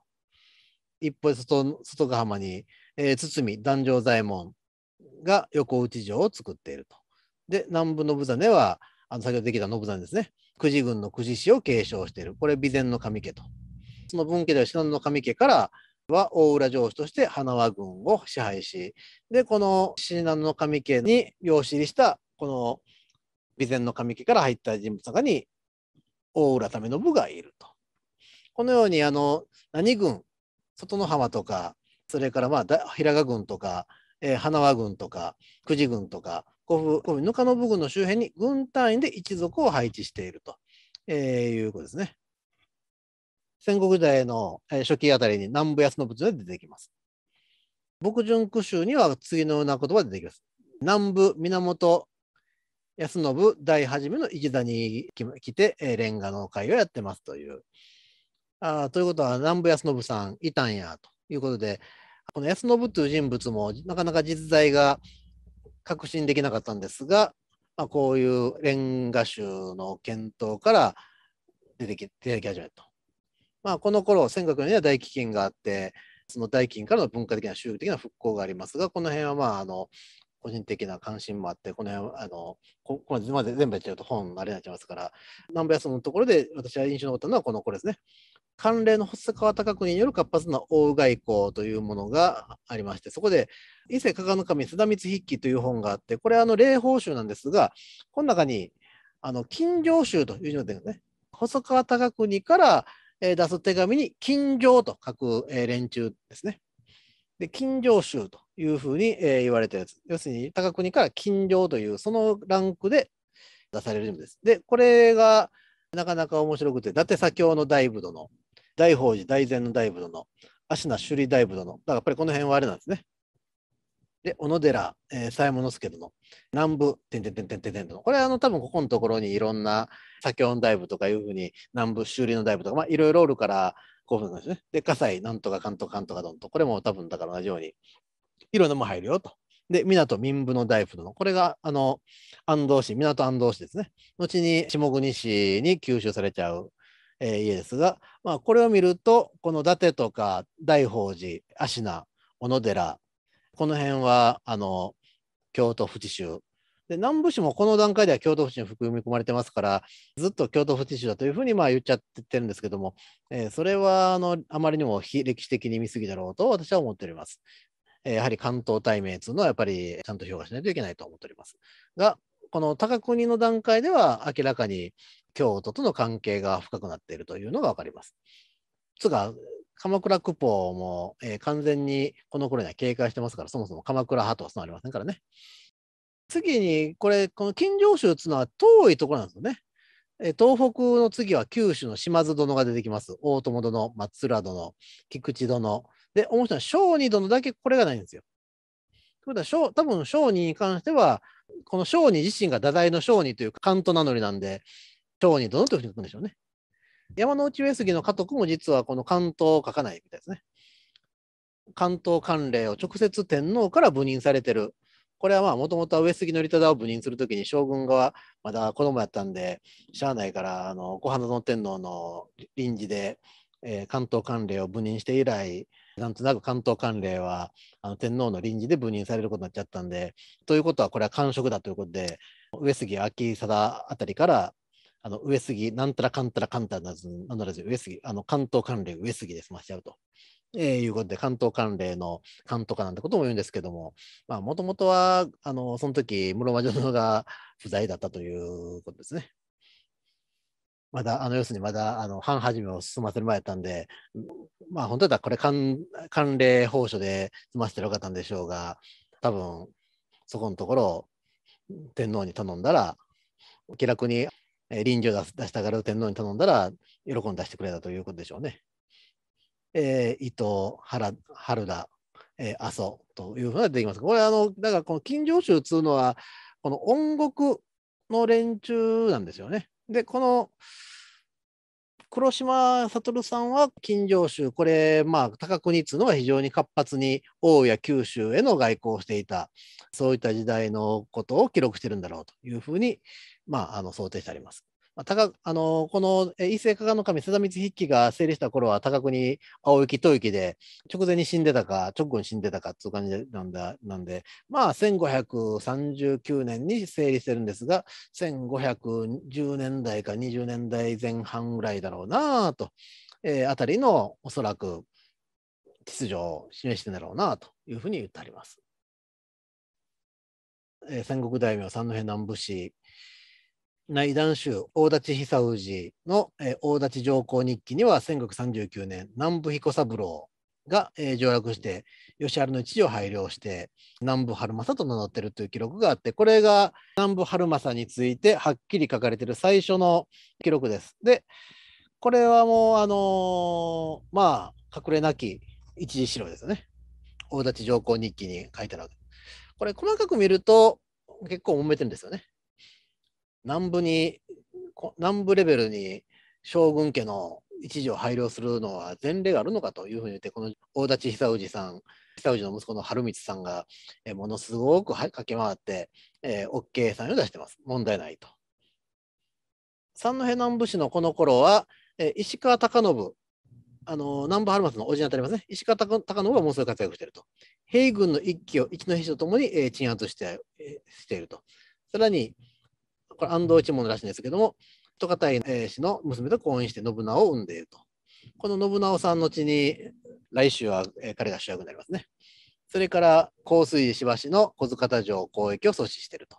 一方で外外ヶ浜に、えー、堤、壇上左衛門が横内城を作っていると。で、南部信真は、あの先ほどできた信真ですね。久慈軍の久慈氏を継承している。これ、備前の神家と。その分家では信濃の神家からは大浦城主として花輪軍を支配し、で、この信濃の神家に養子入りした、この備前の神家から入った人物の中に、大浦為信がいると。このように、あの、何軍、外の浜とか、それからまあ平賀軍とか、えー、花輪軍とか久慈軍とか古墳の可能部分の周辺に軍隊員で一族を配置していると、えー、いうことですね。戦国時代の初期あたりに南部安信が出てきます。牧順区州には次のような言葉が出てきます。南部源安信第始めの一座に来て、レンガの会をやってますという。あということは、南部安信さんいたんやということで、この安信という人物もなかなか実在が確信できなかったんですが、まあ、こういうレンガ州の検討から出てき出てき始めたと。まあ、この頃尖閣には大飢饉があってその大飢饉からの文化的な宗教的な復興がありますがこの辺はまああの個人的な関心もあって、この辺、あの、ここまで全部やっちゃうと本あれになっちゃいますから、南部んのところで私は印象に残ったのはこのこれですね。関連の細川高国による活発な大外交というものがありまして、そこで、伊勢加賀守須田光筆記という本があって、これあの霊報集なんですが、この中に、あの、金城集というのでね、細川高国から出す手紙に金城と書く連中ですね。で、金城集と。いうふうに、えー、言われたやつ。要するに、高国から金領という、そのランクで出されるんです。で、これがなかなか面白くて、伊達左京の大部殿、大宝寺大善の大部殿、芦名首里大部殿、だからやっぱりこの辺はあれなんですね。で、小野寺、えー、左衛門助殿、南部、てんてんてんてんてんてんこれあの多分ここのところにいろんな左京の大部とかいうふうに、南部修理の大部とか、まあいろいろおるから、こういうふうなんですね。で、葛西、なんとかかんとかかんとかどんと、これも多分だから同じように、いろんなも入るよと。で、港民部の大不殿。これが、あの、安藤氏、港安藤氏ですね。後に下国市に吸収されちゃう、えー、家ですが、まあ、これを見ると、この伊達とか大宝寺、芦名、小野寺、この辺は、あの、京都府知州。で、南部市もこの段階では京都府市に含み込まれてますから、ずっと京都府知州だというふうにまあ言っちゃってるんですけども、えー、それは、あの、あまりにも非歴史的に見過ぎだろうと私は思っております。やはり関東対面というのはやっぱりちゃんと評価しないといけないと思っております。が、この高国の段階では明らかに京都との関係が深くなっているというのが分かります。つが鎌倉区方も、えー、完全にこの頃には警戒してますから、そもそも鎌倉派とはそうありませんからね。次に、これ、この金城州というのは遠いところなんですよね。え東北の次は九州の島津殿が出てきます。大友殿、松浦殿、菊池殿、で、面白いのは、小児殿だけこれがないんですよ。ということは小、多分小児に関しては、この小児自身が太宰の小児というカント名乗りなんで、小児殿というふうに書くんでしょうね。山内上杉の家督も実はこの関東を書かないみたいですね。関東管連を直接天皇から部任されてる。これはまあもともとは上杉の忠を部任するときに将軍がまだ子供やったんで、しゃあないからあの小花の天皇の臨時で、えー、関東管連を部任して以来、なんとなく関東管領はあの天皇の臨時で赴任されることになっちゃったんで、ということはこれは官職だということで、上杉昭貞あたりからあの上杉なんたらかんたらかんたらなずなんならず上杉あの関東管領上杉で済ましちゃうと。えー、いうことで関東関連の関東かなんてことも言うんですけどももともとはあのその時室町殿が不在だったということですね。まだ、あの、要するにまだ、あの、半始めを済ませる前やったんで、まあ、本当だったらこれ関、関連報書で済ませてよかったんでしょうが、多分、そこのところ天皇に頼んだら、気楽に臨時を出したから天皇に頼んだら、喜んで出してくれたということでしょうね。えー、伊藤原、原田、えー、阿蘇というふうにてきます。これ、あの、だからこの金城州っつうのは、この音国の連中なんですよね。で、この黒島悟さんは金城州、これ、まあ、高国っていうのは非常に活発に大や九州への外交をしていた、そういった時代のことを記録してるんだろうというふうに、まあ、あの想定してあります。まあ、高あのこの伊勢加賀の神瀬田光筆記が成立した頃は高国、に青雪遠雪で直前に死んでたか直後に死んでたかっていう感じなんだなんでまあ1539年に成立してるんですが1510年代か20年代前半ぐらいだろうなと、えー、あたりのおそらく秩序を示してんだろうなというふうに言ってあります。えー、戦国大名三戸南部市内談宗大立久氏の、えー、大立上皇日記には1639年南部彦三郎が、えー、上洛して吉原の一時を拝領して南部春政と名乗ってるという記録があってこれが南部春政についてはっきり書かれてる最初の記録です。でこれはもうあのー、まあ隠れなき一時資料ですよね。大立上皇日記に書いてあるこれ細かく見ると結構揉めてるんですよね。南部に、南部レベルに将軍家の一時を配慮するのは前例があるのかというふうに言って、この大立久氏さん、久氏の息子の春光さんが、えものすごく駆け回って、えー、OK さんを出してます。問題ないと。三戸南部市のこの頃は、え石川貴信、あの南部春松のおじにあたりますね、石川貴信がものすごい活躍していると。平軍の一揆を一の兵士とともに、え鎮圧してしていると。さらに、これ安藤一門らしいんですけども、戸方英氏の娘と婚姻して信長を産んでいると。この信長さんのちに、来週は彼が主役になりますね。それから、香水石橋の小塚田城交易を阻止していると。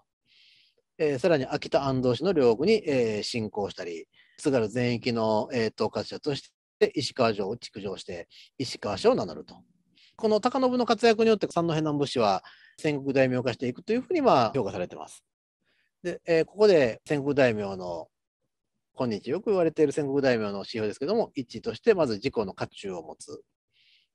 えー、さらに秋田安藤氏の両国に、えー、侵攻したり、津軽全域の、えー、統括者として石川城を築城して、石川氏を名乗ると。この高信の活躍によって三戸南部氏は戦国大名化していくというふうにまあ評価されています。で、えー、ここで戦国大名の、今日よく言われている戦国大名の指標ですけども、1としてまず自己の家中を持つ。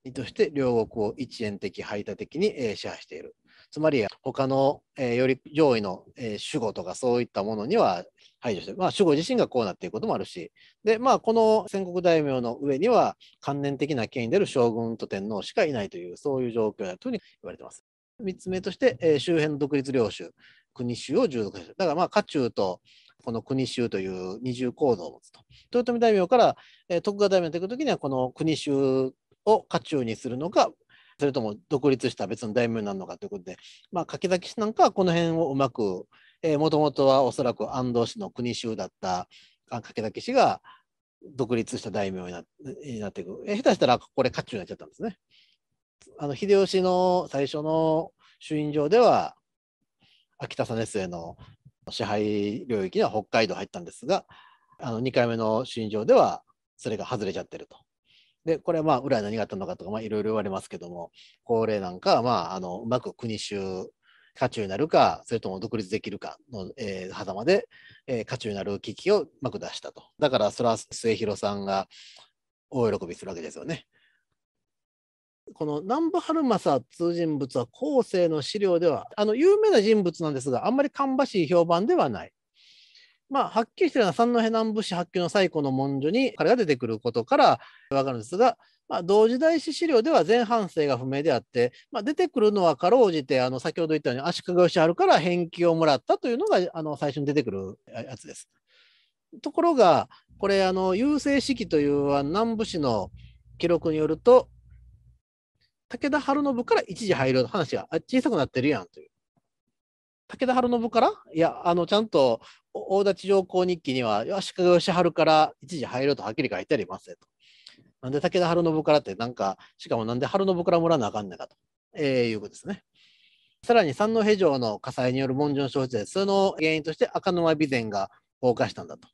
2として両国を一円的、排他的に、えー、支配している。つまり他の、えー、より上位の、えー、主語とかそういったものには排除してる。まあ主語自身がこうなっていることもあるし。で、まあこの戦国大名の上には関連的な権威である将軍と天皇しかいないという、そういう状況だというふうに言われています。3つ目として、えー、周辺の独立領主。国衆を従属する。だからまあ、家中とこの国衆という二重構造を持つと。豊臣大名から、えー、徳川大名に行ってくときには、この国衆を家中にするのか、それとも独立した別の大名になるのかということで、まあ、柿崎氏なんかはこの辺をうまく、もともとはおそらく安藤氏の国衆だった柿崎氏が独立した大名になっていく。え下手したらこれ家中になっちゃったんですね。あの秀吉の最初の朱印状では秋田実末の支配領域には北海道入ったんですが、あの2回目の診療ではそれが外れちゃってると。で、これはまあ、裏に何があったのかとか、まあ、いろいろ言われますけども、高齢なんかは、まあ、あの、うまく国衆、家中になるか、それとも独立できるかの、えー、狭間で、えー、家中になる危機をうまく出したと。だから、それは末広さんが大喜びするわけですよね。この南部春政通人物は後世の資料ではあの有名な人物なんですがあんまり芳しい評判ではない。まあ、はっきりしてるのは三戸南部市発揮の最古の文書に彼が出てくることから分かるんですが、まあ、同時代史資料では前半生が不明であって、まあ、出てくるのはかろうじてあの先ほど言ったように足利義春から返記をもらったというのがあの最初に出てくるやつです。ところがこれあの郵政式という南部市の記録によると武田晴信から一時入る話が小さくなってるやんという。武田晴信からいや、あの、ちゃんと大立上皇日記には、足利義晴から一時入るとはっきり書いてありますねと。なんで武田晴信からって、なんか、しかもなんで晴信からもらわなあかんねかと、えー、いうことですね。さらに三戸城の火災による文書の消失で、その原因として赤沼備前が放火したんだと。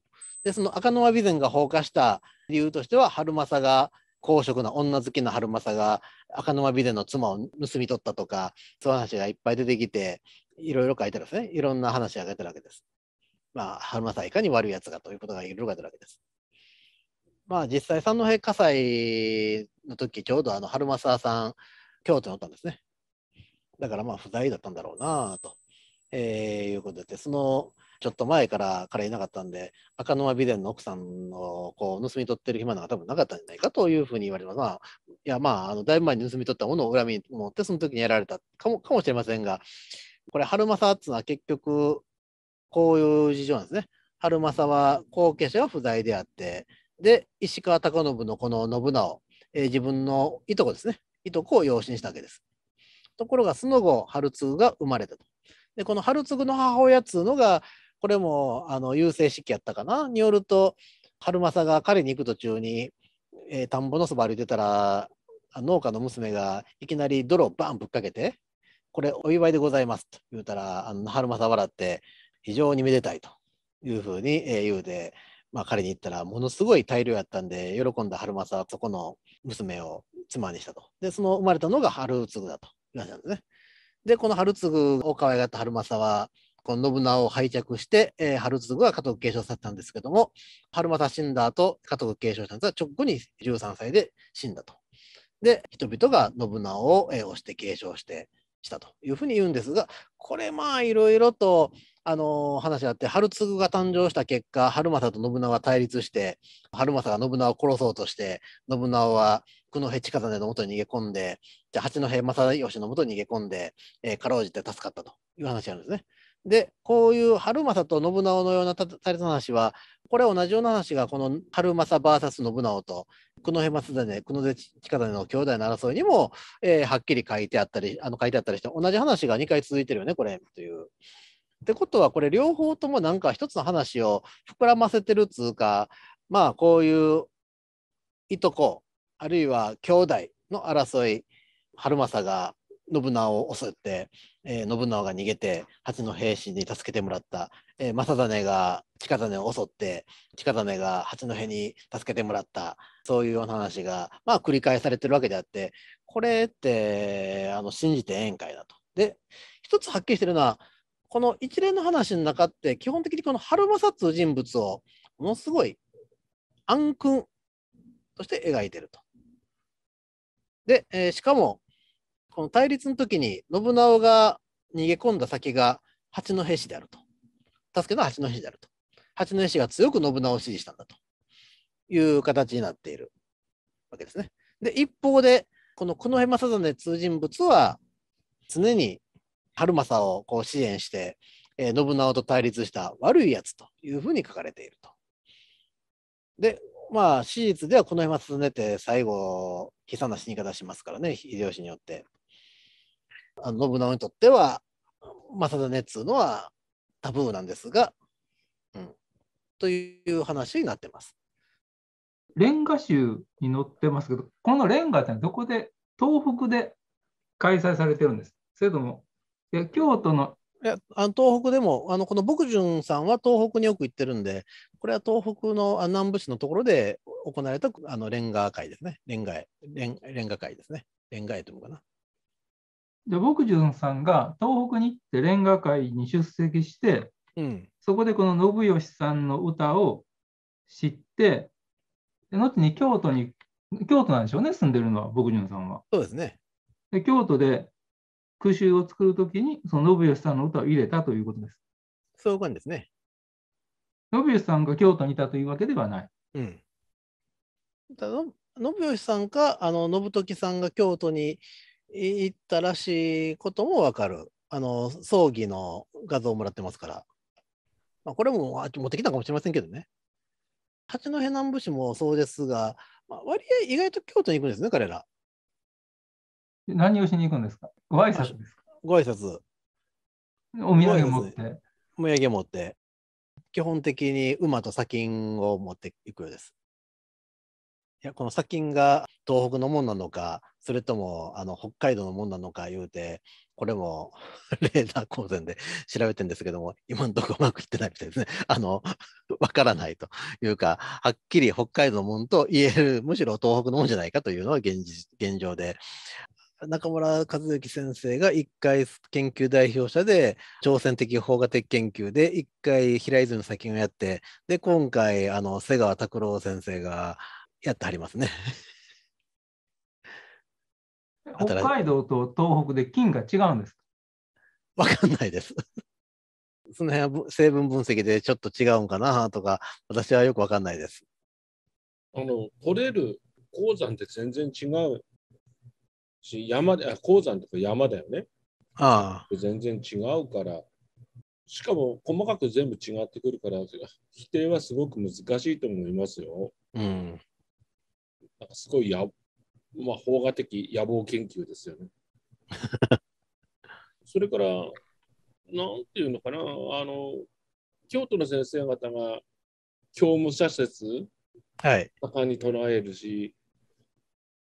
で、その赤沼備前が放火した理由としては、春政が公職な女好きの春政が赤沼備前の妻を盗み取ったとか、そういう話がいっぱい出てきて、いろいろ書いてるんですね。いろんな話を書げてるわけです。まあ、春政はいかに悪いやつがということがいろいろ書いてるわけです。まあ、実際、三戸火災の時、ちょうどあの春政さん、京都におったんですね。だからまあ、不在だったんだろうなと、えー、いうことで、そのちょっと前から彼いなかったんで、赤沼美伝の奥さんをこう盗み取ってる暇なんか多分なかったんじゃないかというふうに言われます。まあ、いや、まあ、あのだいぶ前に盗み取ったものを恨みに持って、その時にやられたかもかもしれませんが、これ、春政っていうのは結局、こういう事情なんですね。春政は後継者は不在であって、で、石川貴信のこの信長、えー、自分のいとこですね。いとこを養子にしたわけです。ところが、その後、春継が生まれたと。で、この春継の母親っつうのが、これもあの優勢式やったかなによると春正が彼に行く途中に、えー、田んぼのそば歩いてたら農家の娘がいきなり泥をバンぶっかけて「これお祝いでございます」と言うたらあの春正笑って非常にめでたいというふうに、えー、言うで、まあ、彼に言ったらものすごい大量やったんで喜んだ春正はそこの娘を妻にしたと。でその生まれたのが春継だと言われたんですね。でこの春継を可愛がった春正はこの信長を拝着して、えー、春次が家督継承されたんですけども、春又死んだ後、家督継承したんですが、直後に13歳で死んだと。で、人々が信長を、えー、推して継承して、したというふうに言うんですが、これまあいろいろと、あのー、話があって、春次が誕生した結果、春政と信長は対立して、春政が信長を殺そうとして、信長は九戸近真のもとに逃げ込んで、じゃ八戸正義のもとに逃げ込んで、えー、かろうじて助かったという話なんですね。で、こういう春政と信長のようなたれた話は、これは同じような話が、この春政 VS 信長と、久野平松田ね、久野近田の兄弟の争いにも、えー、はっきり書いてあったり、あの書いてあったりして、同じ話が2回続いてるよね、これ、という。ってことは、これ両方ともなんか一つの話を膨らませてるっつうか、まあ、こういういとこ、あるいは兄弟の争い、春政が信長を襲って、えー、信長が逃げて八の兵士に助けてもらった、えー、政種が近種を襲って近種が八の兵に助けてもらったそういうような話が、まあ、繰り返されてるわけであってこれってあの信じてええんかいなと。で一つはっきりしてるのはこの一連の話の中って基本的にこの春政という人物をものすごい暗君として描いてると。で、えー、しかもこの対立の時に信長が逃げ込んだ先が八戸市であると。助けの八戸市であると。八戸市が強く信長を支持したんだという形になっているわけですね。で、一方で、この九戸正実通人物は常に春政をこう支援して、えー、信長と対立した悪いやつというふうに書かれていると。で、まあ、史実ではこの辺は進めて最後、悲惨な死に方しますからね、秀吉によって。あの信長にとっては政宗っつうのはタブーなんですが、うん、という話になってます。レンガ集
に載ってますけど、このレンガってどこで、東北で開催されてるんですそれとも、
いや京都のいやあの東北でも、あのこの牧淳さんは東北によく行ってるんで、これは東北の南部市のところで行われたあのレンガ会ですね。レンガレンレンガ会ですね。レンガ会というのかな。
じゃあ僕順さんが東北に行って連歌会に出席して、うん、そこでこの信義さんの歌を知ってで後に京都に京都なんでしょうね住んでるのは僕淳さんは。そうですねで京都で空襲を作るときにその信義さんの歌を入れたということです。そういうことですね。信義さんが京都にいたというわけではない。うん、
だ信義さんかあの信時さんが京都に行ったらしいこともわかる。あの、葬儀の画像をもらってますから。まあ、これも持ってきたかもしれませんけどね。八戸南部市もそうですが、まあ、割合意外と京都に行くんですね、彼ら。
何をしに行くんですか
ご挨拶ですかご挨拶。
お土産持っ
て。お土産持って。基本的に馬と砂金を持っていくようです。いや、この砂金が東北のもんなのか、それともあの北海道のもんなのか言うて、これも レーダー光線で 調べてるんですけども、今のところうまくいってないみたいですね。あの、わからないというか、はっきり北海道のもんと言える、むしろ東北のもんじゃないかというのは現実現状で、中村和之先生が1回研究代表者で朝鮮的法画的研究で1回平泉作品をやってで今回あの瀬川拓郎先生がやってはりますね。北海道と東北で菌が違うんですかわかんないです。その辺は成分分析でちょっと違うんかなとか、私はよくわかんないです。
あの、取れる鉱山って全然違うし、山で、あ鉱山とか山だよね。ああ。全然違うから、しかも細かく全部違ってくるから、否定はすごく難しいと思いますよ。うん。なんかすごいやまあ、法画的野望研究ですよね。それから、なんていうのかな、あの、京都の先生方が、教務者説、はい、盛んに唱えるし、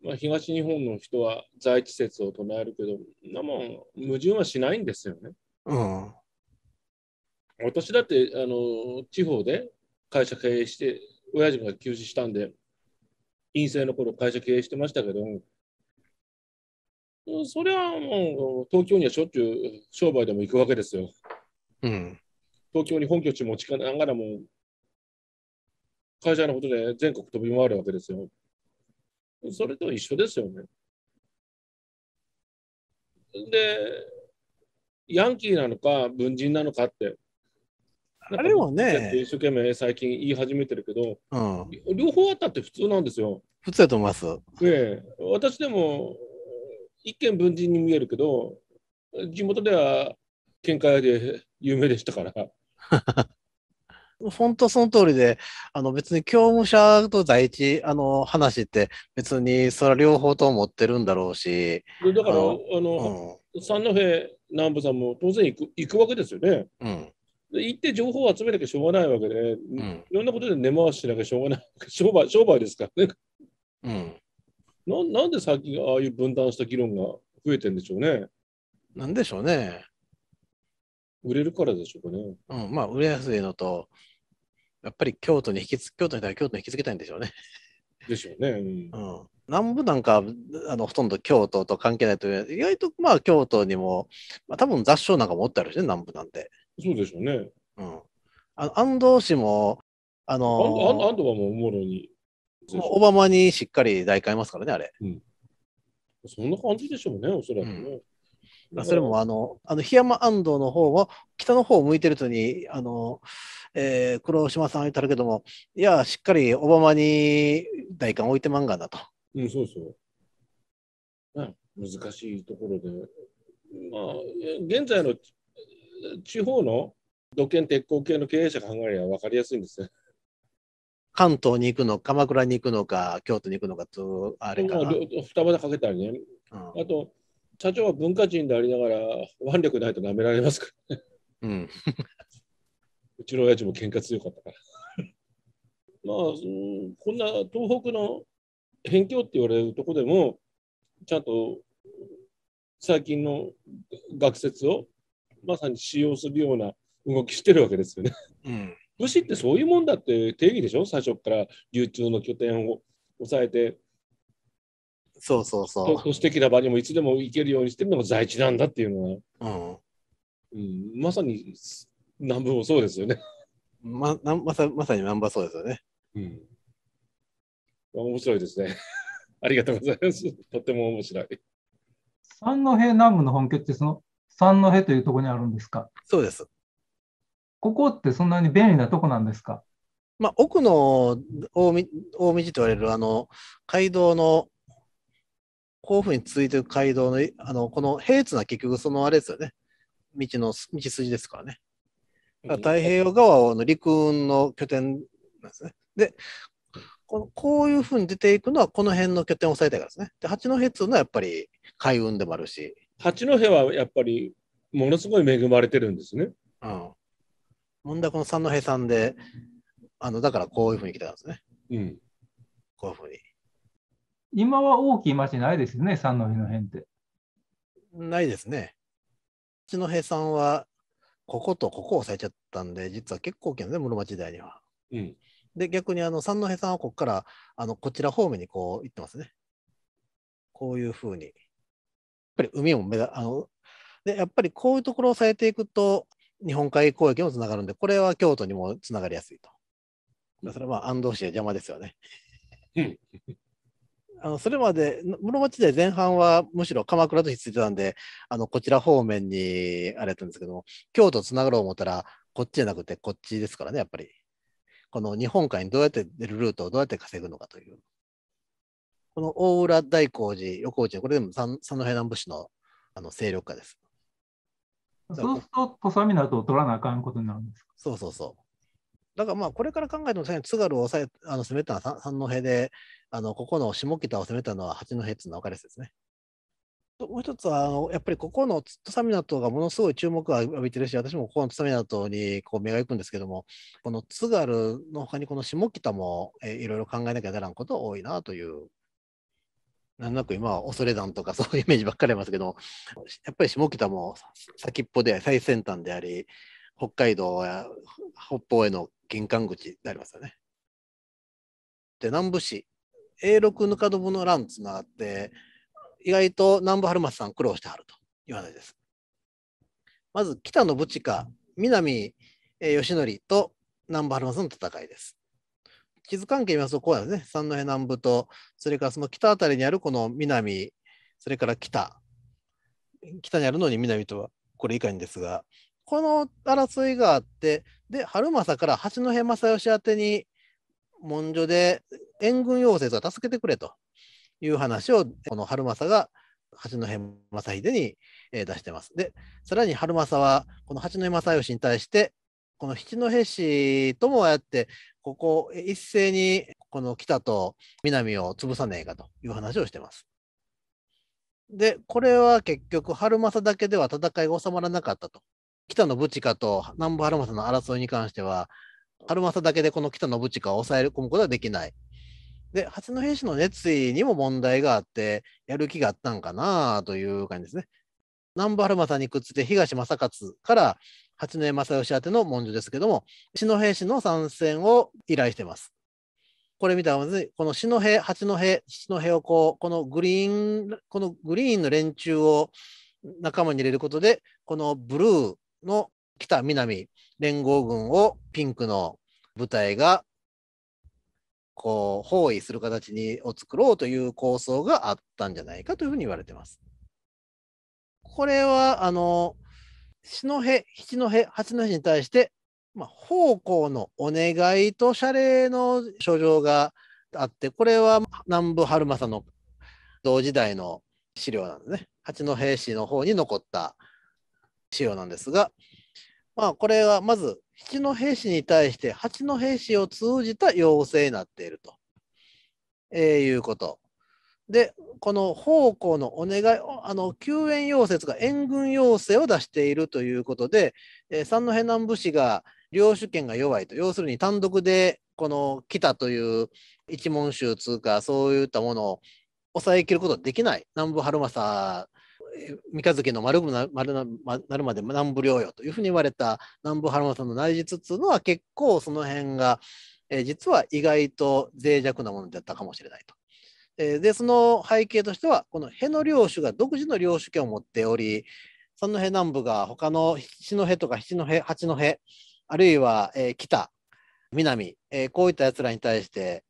まあ、東日本の人は在地説を唱えるけど、なもん矛盾はしないんで
すよね。うん、
私だってあの地方で会社経営して、親父が休止したんで、陰性の頃会社経営してましたけど、それはもう東京にはしょっちゅう商売でも行くわけですよ。うん、東京に本拠地持ちかながらも、会社のことで全国飛び回るわけですよ。それと一緒ですよね。で、ヤンキーなのか、文人なのかって、あれはね。一生懸命最近言い始めてるけど、うん、両方あったって普通なんですよ。
普通だと思います。
私でも一見文人に見えるけど、地元では見解で有名でしたから。
本当その通りで、あの別に教務者と第一、あの話って別にそれは両方と思ってるんだろうし。だから、あの、
あのうん、三戸南部さんも当然行く行くわけですよね。うん。行って情報を集めなきゃしょうがないわけで、うん、いろんなことで根回ししなきゃしょうがない 商売商売ですからね。うん、ななんで最近ああいう分断した議論が増えてるんでしょうね。なんでしょうね。
売れるからでしょうかね。うん、まあ、売れやすいのと、やっぱり京都に引きつ京都にいたら京都に引き付けたいんでしょうね。でしょうね。うん。うん、南部なんかあのほとんど京都と関係ないという意外とまあ京都にも、まあ、多分雑誌なんかもおってあるしね南部なんて。そうでしょうね。うん。あ安藤氏も、あのー、安安藤はもうおもろに。オバマにしっかり代替えますからね、あれ。うん。そんな感じでしょうね、おそらくね。うん、それもあの、あの檜山安藤の方は、北の方を向いてるとに、あの、えー、黒島さん言ったけども、いや、しっかりオバマに代官置いて漫画だと。うん、そうそう。
難しいところで、まあ、現在の地方の土建鉄鋼系の経営者が考えれば分かりやすいんですね。
関東に行くのか、鎌倉に行くのか、京都に行くのかと、あれかな。二
股かけたりね。うん、あと、社長は文化人でありながら、腕力ないとなめられますからね。うん、うちの親父も喧嘩強かったから。まあ、こんな東北の辺境って言われるとこでも、ちゃんと最近の学説をまさに使用するような動きしてるわけですよね。うん、武士ってそういうもんだって定義でしょ最初から流通の拠点を抑えて。そうそうそう。都市的な場にもいつでも行けるようにしてるのが在地なんだっていうのは。うん、うん、まさに南部もそうですよね。まなまさまさに南部はそうですよね。うん、面白いですね。ありがとうございます。とても面白い。
三戸南部の本拠ってその三戸とい
うところにあるんですかそうです。
ここってそんなに便利なとこな
んですかまあ、奥の大道と言われるあの街道の甲府に続いてる街道のあのこの平地は結局そのあれですよね道の道筋ですからね太平洋側の陸運の拠点なんですねでこのこういうふうに出ていくのはこの辺の拠点を押さえたいからですねで八戸っていうのはやっぱり海運でもあるし八戸はやっぱりものすごい恵まれてるんですね。うん。もんだこの三戸さんで、あの、だからこういうふうに来たんですね。うん。こういうふうに。今は
大きい町ないですよね、三戸の辺って。
ないですね。八戸さんは、こことここを押さえちゃったんで、実は結構大きいんですね、室町時代には。うん。で、逆にあの三戸さんはここから、あの、こちら方面にこう行ってますね。こういうふうに。ぱり海も目だ、あの、で、やっぱりこういうところを抑えていくと、日本海交易にもつながるんで、これは京都にもつながりやすいと。それはまあ安藤市で邪魔ですよね。あのそれまで室町で前半はむしろ鎌倉とひっついてたんであのこちら方面にあれやったんですけども京都つながろう思ったらこっちじゃなくてこっちですからねやっぱりこの日本海にどうやって出るルートをどうやって稼ぐのかというこの大浦大工寺、横内、これでも三三戸平南部市のあの勢力下です。
そうすると、土佐港を取らなあかんことになるんですかそうそうそう。
だからまあ、これから考えても、津軽を抑えあの攻めたのは三戸平で、あのここの下北を攻めたのは八戸っていうのは分かりやすいですね。もう一つはあの、やっぱりここの土佐港がものすごい注目を浴びてるし、私もここの土佐港にこう目が行くんですけども、この津軽のほかにこの下北も、えいろいろ考えなきゃならんこと多いなというなんなく今は恐れ山とか そういうイメージばっかりありますけどやっぱり下北も先っぽで最先端であり北海道や北方への玄関口でありますよね。で南部市 A6 ぬかどぶの乱つながって意外と南部春松さん苦労してはるという話です。まず北のブチカ南吉典と南部春松の戦いです。地図関係見ますと、こうなんですね。三戸南部と、それからその北あたりにあるこの南、それから北。北にあるのに南とはこれ以下にですが、この争いがあって、で、春政から八戸正義宛てに、文書で援軍要請と助けてくれという話を、この春政が八戸正秀に出してます。で、さらに春政は、この八戸正義に対して、この七戸市ともああやってここ一斉にこの北と南を潰さねえかという話をしてます。で、これは結局、春政だけでは戦いが収まらなかったと。北のブチカと南部春政の争いに関しては、春政だけでこの北のブチカを抑え込むことはできない。で、初の兵士の熱意にも問題があって、やる気があったんかなという感じですね。南部春正にくっついて東正勝から八戸正義宛の文書ですけども、四戸氏の参戦を依頼してます。これ見たら、この四戸、八戸、四戸をこう、このグリーン、このグリーンの連中を仲間に入れることで、このブルーの北、南、連合軍をピンクの部隊がこう包囲する形にを作ろうという構想があったんじゃないかというふうに言われてます。これは、あの、四戸、七戸、八戸に対して、まあ、奉公のお願いと謝礼の書状があって、これは南部春政の同時代の資料なんですね。八戸市の方に残った資料なんですが、まあ、これはまず七戸市に対して八戸市を通じた要請になっていると、えー、いうこと。で、この奉公のお願い、あの救援要請が援軍要請を出しているということで、えー、三戸南部市が領主権が弱いと、要するに単独でこの北という一門衆通過、そういったものを抑えきることはできない、南部春政三日月の丸な丸ななるまで南部領よというふうに言われた南部春政の内実というのは結構その辺が、えー、実は意外と脆弱なものだったかもしれないと。えで、その背景としては、この辺の領主が独自の領主権を持っており、三戸南部が他の七戸とか七戸、八戸、あるいは、えー、北、南、えー、こういったやつらに対して、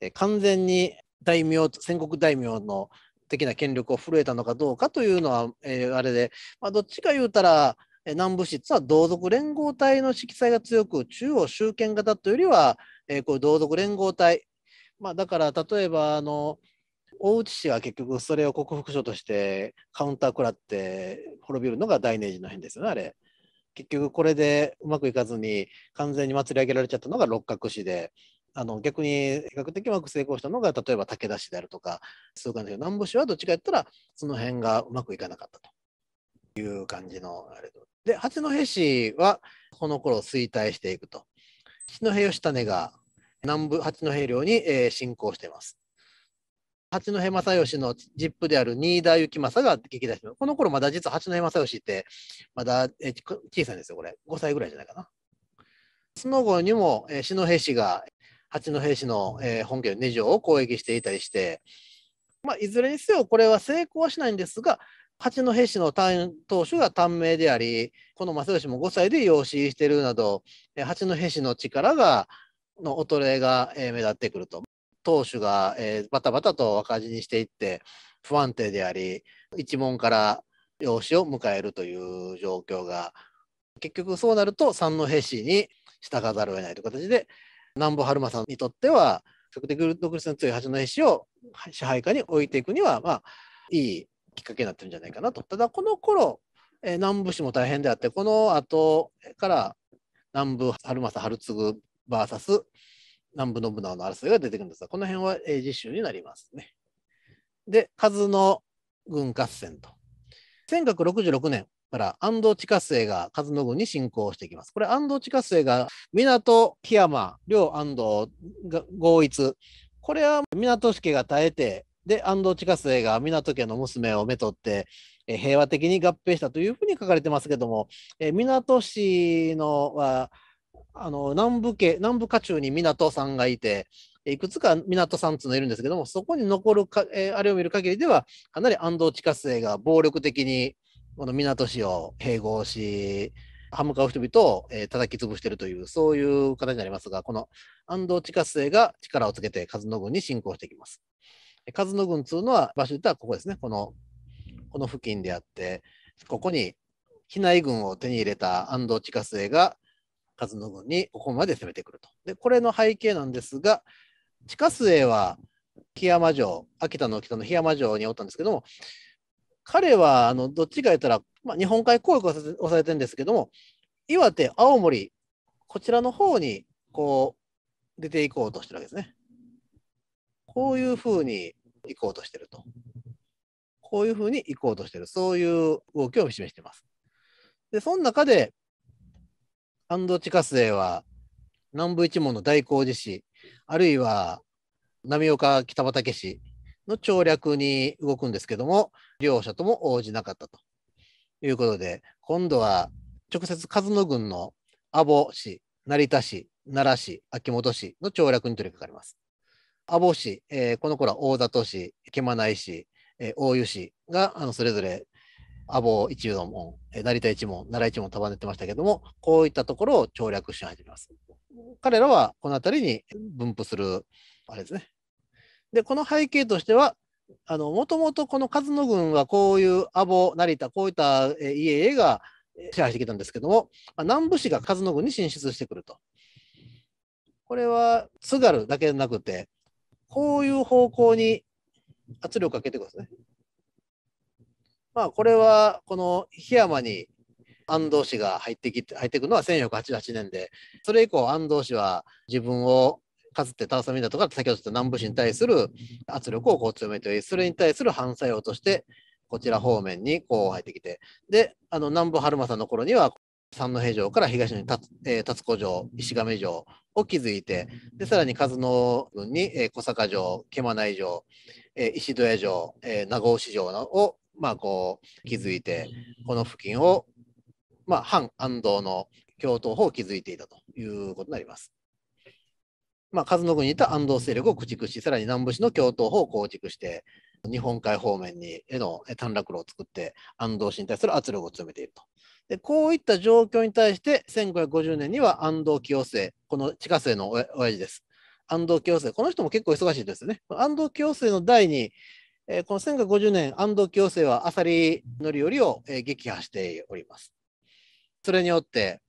えー、完全に大名、戦国大名の的な権力を震えたのかどうかというのは、えー、あれで、まあ、どっちか言うたら、南部実は同族連合体の色彩が強く、中央集権型というよりは、えー、こう同族連合体、まあ、だから例えばあの大内氏は結局それを克服書としてカウンター食らって滅びるのが大明治の変ですよねあれ。結局これでうまくいかずに完全に祭り上げられちゃったのが六角氏であの逆に比較的うまく成功したのが例えば武田氏であるとかそういう感じで南部氏はどっちかやったらその辺がうまくいかなかったという感じのあれで八戸氏はこの頃衰退していくと。七戸義種が南部八戸領に、えー、侵しています。八戸正義のジップである新田幸政が激出します。この頃まだ実は八戸正義って、まだ、え小さいんですよ、これ。5歳ぐらいじゃないかな。その後にも、えー、篠平氏が八戸氏の、えー、本家の二条を攻撃していたりして、まあ、いずれにせよこれは成功はしないんですが八戸市の当主が短命でありこの正義も5歳で養子しているなど八戸市の力がの衰えが、え目立ってくると。投手が、えバタバタと赤字にしていって不安定であり一門から養子を迎えるという状況が結局そうなると三の兵士に従わざるを得ないという形で南部春馬さんにとっては比較的独立の強い八の兵士を支配下に置いていくにはまあいいきっかけになってるんじゃないかなとただこの頃、え南部氏も大変であってこの後から南部春政春次 VS 南部信長の争いが出てくるんですが、この辺は英字集になりますね。で、数の軍合戦と。1 1 6 6年から安藤地下生が数の軍に侵攻していきます。これ安藤地下生が港、檜山、両安藤が合一。これは港家が耐えて、で、安藤地下生が港家の娘をめとって、平和的に合併したというふうに書かれてますけども、え港市のは、あの南部家南部家中に港さんがいて、いくつか港さんついうのいるんですけども、そこに残るか、えー、あれを見る限りでは、かなり安藤地下水が暴力的にこの港市を併合し、歯向かう人々を、えー、叩き潰しているという、そういう形になりますが、この安藤地下水が力をつけて数の軍に侵攻していきます。数の軍というのは、場所で言ったらここですね、このこの付近であって、ここに機内軍を手に入れた安藤地下水が数の軍にここまで攻めてくると。で、これの背景なんですが、地水泳は檜山城、秋田の北の檜山城におったんですけども、彼はあのどっちか言ったら、まあ、日本海攻撃をされてるんですけども、岩手、青森、こちらの方にこう出ていこうとしてるわけですね。こういうふうに行こうとしてると。こういうふうに行こうとしてる。そういう動きを示してます。で、その中で、半導地下水は南部一門の大工事市、あるいは浪岡北畠市の調略に動くんですけども、両者とも応じなかったということで、今度は直接和野郡の阿保市、成田市、奈良市、秋元市の調略に取り掛かります。阿保市、えー、この頃は大里市、毛間内市、えー、大湯市があのそれぞれ阿房一右門、成田一門、奈良一門束ねてましたけども、こういったところを調略し始めます。彼らはこの辺りに分布する、あれですね。で、この背景としては、もともとこの和野軍はこういう阿房、成田、こういった家々が支配してきたんですけども、南部市が和野軍に進出してくると。これは津軽だけでなくて、こういう方向に圧力をかけていくんですね。まあ、これはこの檜山に安藤氏が入ってきて入ってくのは1488年でそれ以降安藤氏は自分をかつて田ラ民だとか先ほど言った南部氏に対する圧力をこう強めてそれに対する反作用としてこちら方面にこう入ってきてであの南部春政の頃には三戸城から東に立,、えー、立子城石亀城を築いてでさらに数野軍に、えー、小坂城毛馬内城、えー、石戸屋城、えー、名護市城をまあ、こう気づいて、この付近を、まあ、反安藤の共闘法を築いていたということになります。まあ、数の国にいた安藤勢力を駆逐し、さらに南部市の共闘法を構築して、日本海方面にへの短絡路を作って、安藤氏に対する圧力を強めていると。でこういった状況に対して、1550年には安藤清正、この地下生の親父です。安藤清正、この人も結構忙しいですよね。安藤清正の代にえー、この1950年、安藤清正はアサリのりよりを、えー、撃破しております。それによって、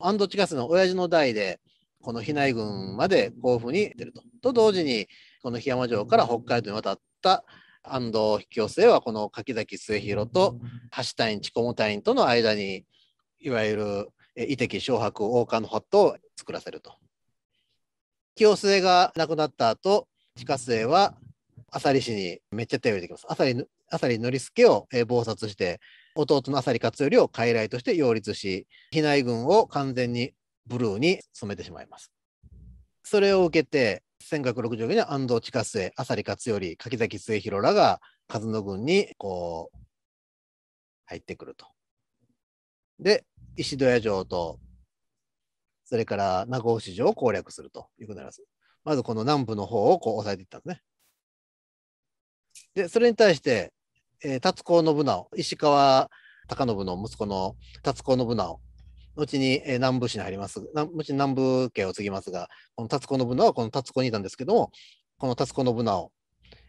安藤千瀬の親父の代で、この比内郡まで甲府に出ると。と同時に、この檜山城から北海道に渡った安藤清正は、この柿崎末広と橋隊員、千古隊員との間に、いわゆる伊敵小白王冠の法度を作らせると。清末が亡くなった後、近末は浅利氏にめっちゃ頼りできます。浅利浅利則助を、えー、謀殺して、弟の浅利勝頼を傀儡として擁立し、比内軍を完全にブルーに染めてしまいます。それを受けて、1560年に安藤近末、浅利勝頼、柿崎末広らが数の軍にこう入ってくると。で、石戸屋城と、それから名護市城を攻略するということになります。まずこの南部の方をこう抑えていったんですね。で、それに対して、えー、達子信直、石川隆信の息子の達子信直、後に、えー、南部市に入ります、後に南部家を継ぎますが、この達子信直はこの達子にいたんですけども、この達子信直、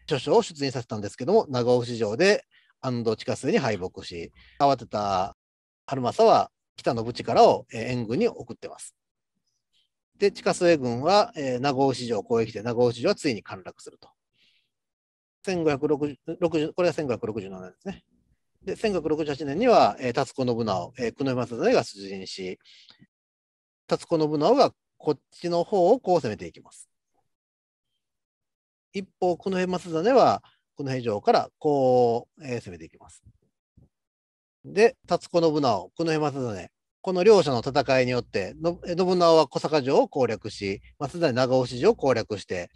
著書を出演させたんですけども、長尾市場で安藤地下水に敗北し、慌てた春政は北のからを援軍に送ってます。で、地下水軍は、えー、名護市場攻撃で名護市場はついに陥落すると。1560これが1567年ですね。で、1568年には、えー、辰子信長、えー、久野山定が出陣し、辰子信長がこっちの方をこう攻めていきます。一方、久能平正実は、久能平城からこう、えー、攻めていきます。で、辰子信長、久能平正実、この両者の戦いによって、信長は小坂城を攻略し、松平長尾城を攻略して、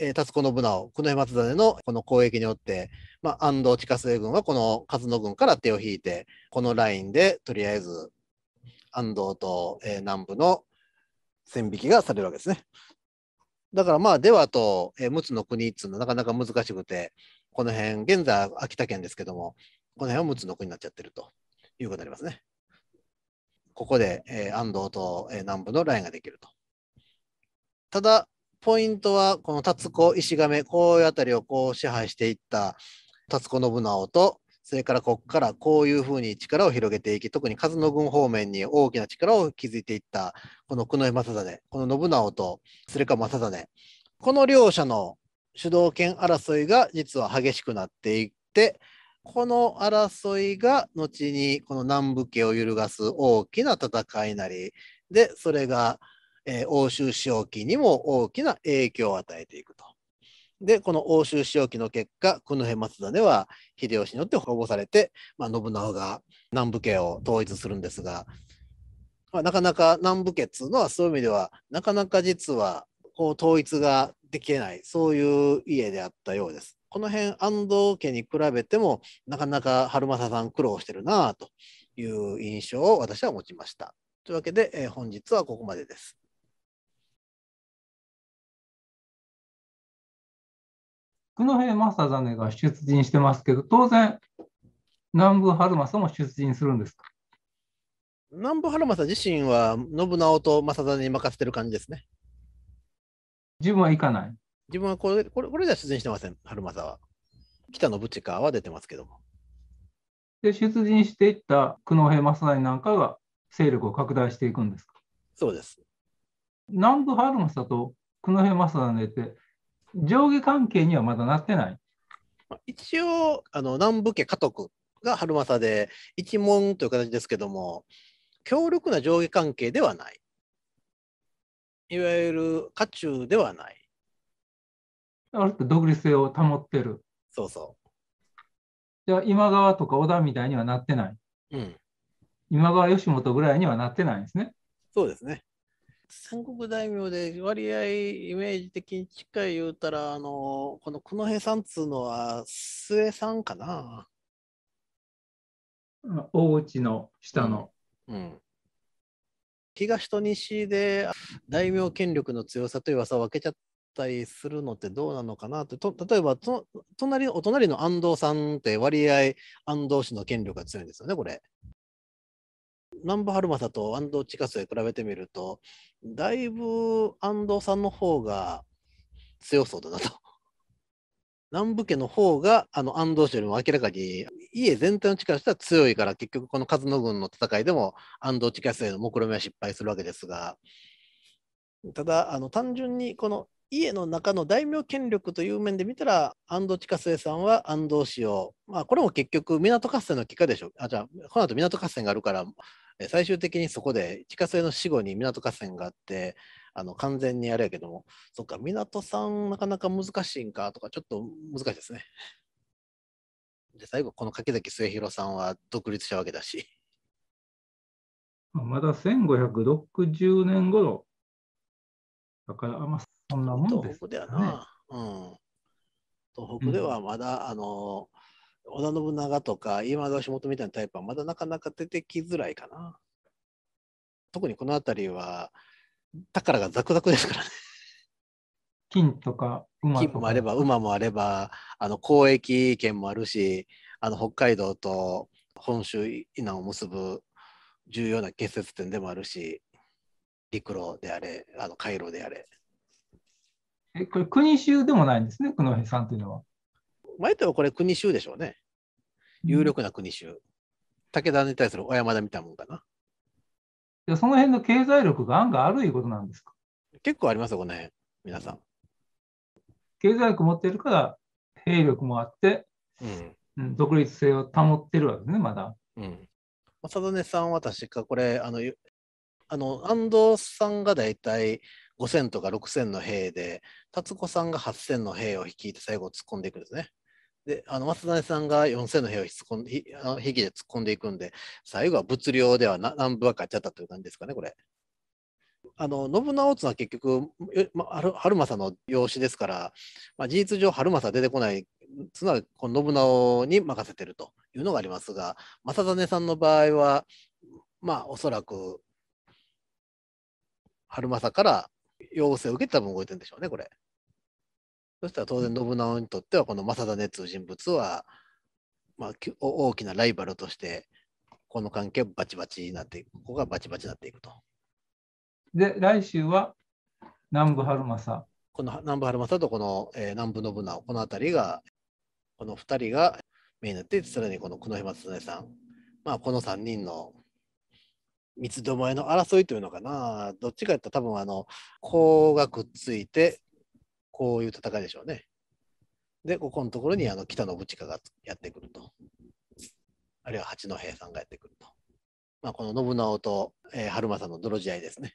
えー、辰子信この重松種のこの攻撃によって、まあ、安藤地下水軍はこの勝野軍から手を引いて、このラインでとりあえず安藤と、えー、南部の線引きがされるわけですね。だからまあ、ではと、えー、陸奥の国っていうのはなかなか難しくて、この辺、現在秋田県ですけども、この辺は陸奥の国になっちゃってるということになりますね。ここで、えー、安藤と、えー、南部のラインができると。ただ、ポイントは、この達子、石亀、こういうあたりをこう支配していった達子信長と、それからこっからこういうふうに力を広げていき、特に数の軍方面に大きな力を築いていった、この久野井正種、この信長と、それから正種、この両者の主導権争いが実は激しくなっていって、この争いが後にこの南部家を揺るがす大きな戦いなり、で、それがえー、欧州使用期にも大きな影響を与えていくと。で、この欧州使用期の結果、九戸松田では秀吉によって保護されて、まあ、信長が南部家を統一するんですが、まあ、なかなか南部家っつうのはそういう意味では、なかなか実はこう統一ができない、そういう家であったようです。この辺、安藤家に比べても、なかなか春正さん苦労してるなあという印象を私は持ちました。というわけで、えー、本日はここまでです。
九戸正実が出陣してますけど、当然、南部春政も出陣するんですか
南部春政自身は信長と正実に任せてる感じですね。
自分は行かない
自分はこれこれこれでは出陣してません、春政は。北のブチカは出てますけども。
で、出陣していった九戸正実なんかが勢力を拡大していくんですかそうです。南部春政と九戸正実って上下関係にはまだなってない。
一応、あの南部家家督が春政で一門という形ですけども、強力な上下関係ではない。いわゆる家中ではない。ある独立性を保ってる。そうそう。
じゃあ今川とか織田みたいにはなってない。うん。今川義元ぐらいにはなってないんですね。そう
ですね。三国大名で割合イメージ的に近い言うたら、あの、この九辺さんっつうのは末さんかな。大内の下の。うん、うん東と西で大名権力の強さという噂を分けちゃったりするのってどうなのかなってと例えばと隣お隣の安藤さんって割合安藤氏の権力が強いんですよねこれ南部春正と安藤千佳で比べてみると、だいぶ安藤さんの方が強そうだなと。南部家の方があの安藤氏よりも明らかに家全体の力としては強いから結局この勝野軍の戦いでも安藤千佳世の目論見は失敗するわけですがただあの単純にこの家の中の大名権力という面で見たら安藤千佳さんは安藤氏を、まあ、これも結局港合戦の結果でしょあじゃあこの後港合戦があるから最終的にそこで地下水の死後に港河川があってあの完全にあれやけどもそっか港さんなかなか難しいんかとかちょっと難しいですね。で最後この柿崎末広さんは独立したわけだし。
まだ1560年頃だからまあ
そんなもんです、ね、東北ではな、うん、東北ではまだ、うん、あの織田信長とか今川氏元みたいなタイプはまだなかなか出てきづらいかな。特にこの辺りは宝がザクザクですからね。
金とか馬金
もあれば馬もあればあの交易圏もあるしあの北海道と本州以南を結ぶ重要な結節点でもあるし陸路であれあの回路であれ
えこれ国衆でもないんですね久野平さんというのは
前とはこれ国衆でしょうね。有力な国衆。武田に対する小山田みたいなもんか
な。その辺の経済力が案外あるいうことなんですか
結構ありますよ、この辺、皆さん。
経済力持ってるから、兵力もあって、うん、独立性を保ってるわけね、まだ。
うん。長田根さんは確か、これ、あの、あの安藤さんが大体5000とか6000の兵で、達子さんが8000の兵を率いて最後突っ込んでいくんですね。で、あの、松谷さんが4000の部屋を引込んひあのきで突っ込んでいくんで、最後は物量では何分分かっちゃったという感じですかね、これ。あの信直つは結局、ま、春政の養子ですから、まあ、事実上、春政出てこないつまりこの信長に任せてるというのがありますが正実さんの場合はまあおそらく春政から要請を受けた分動いてるんでしょうねこれ。そしたら当然信長にとってはこの正種という人物は、まあ、大きなライバルとしてこの関係バチバチになっていくここがバチバチになっていくと。
で来週は南部春政。
この南部春政とこの、えー、南部信長この辺りがこの2人が目になってさらにこの久野島恒さん、まあ、この3人の三つどもえの争いというのかなどっちかやったら多分あの子がくっついてこういう戦いでしょうね。で、ここのところにあの北信親がやってくると。あるいは八戸さんがやってくると。まあ、この信長と、えー、春政の泥仕合ですね。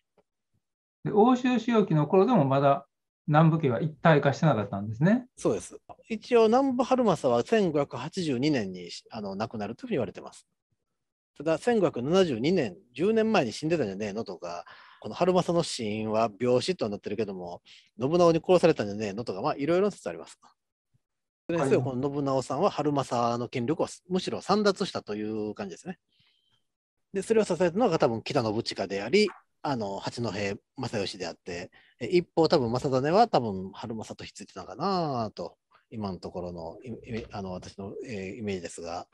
で欧州仕用期の頃でもまだ南部家は一体化してなかったんですね。
そうです。一応南部春政は1582年にあの亡くなるというふうに言われてます。ただ1572年、10年前に死んでたんじゃねえのとか、この春政の死因は病死となってるけども、信長に殺されたんじゃねえのとか、まあ、いろいろ説あります。それにこの信長さんは春政の権力をむしろ散奪したという感じですね。で、それを支えたのが多分北信親であり、あの八戸正義であって、一方、多分正種は多分春政とひっついてたのかなと、今のところのあの私の、
えー、イメージですが。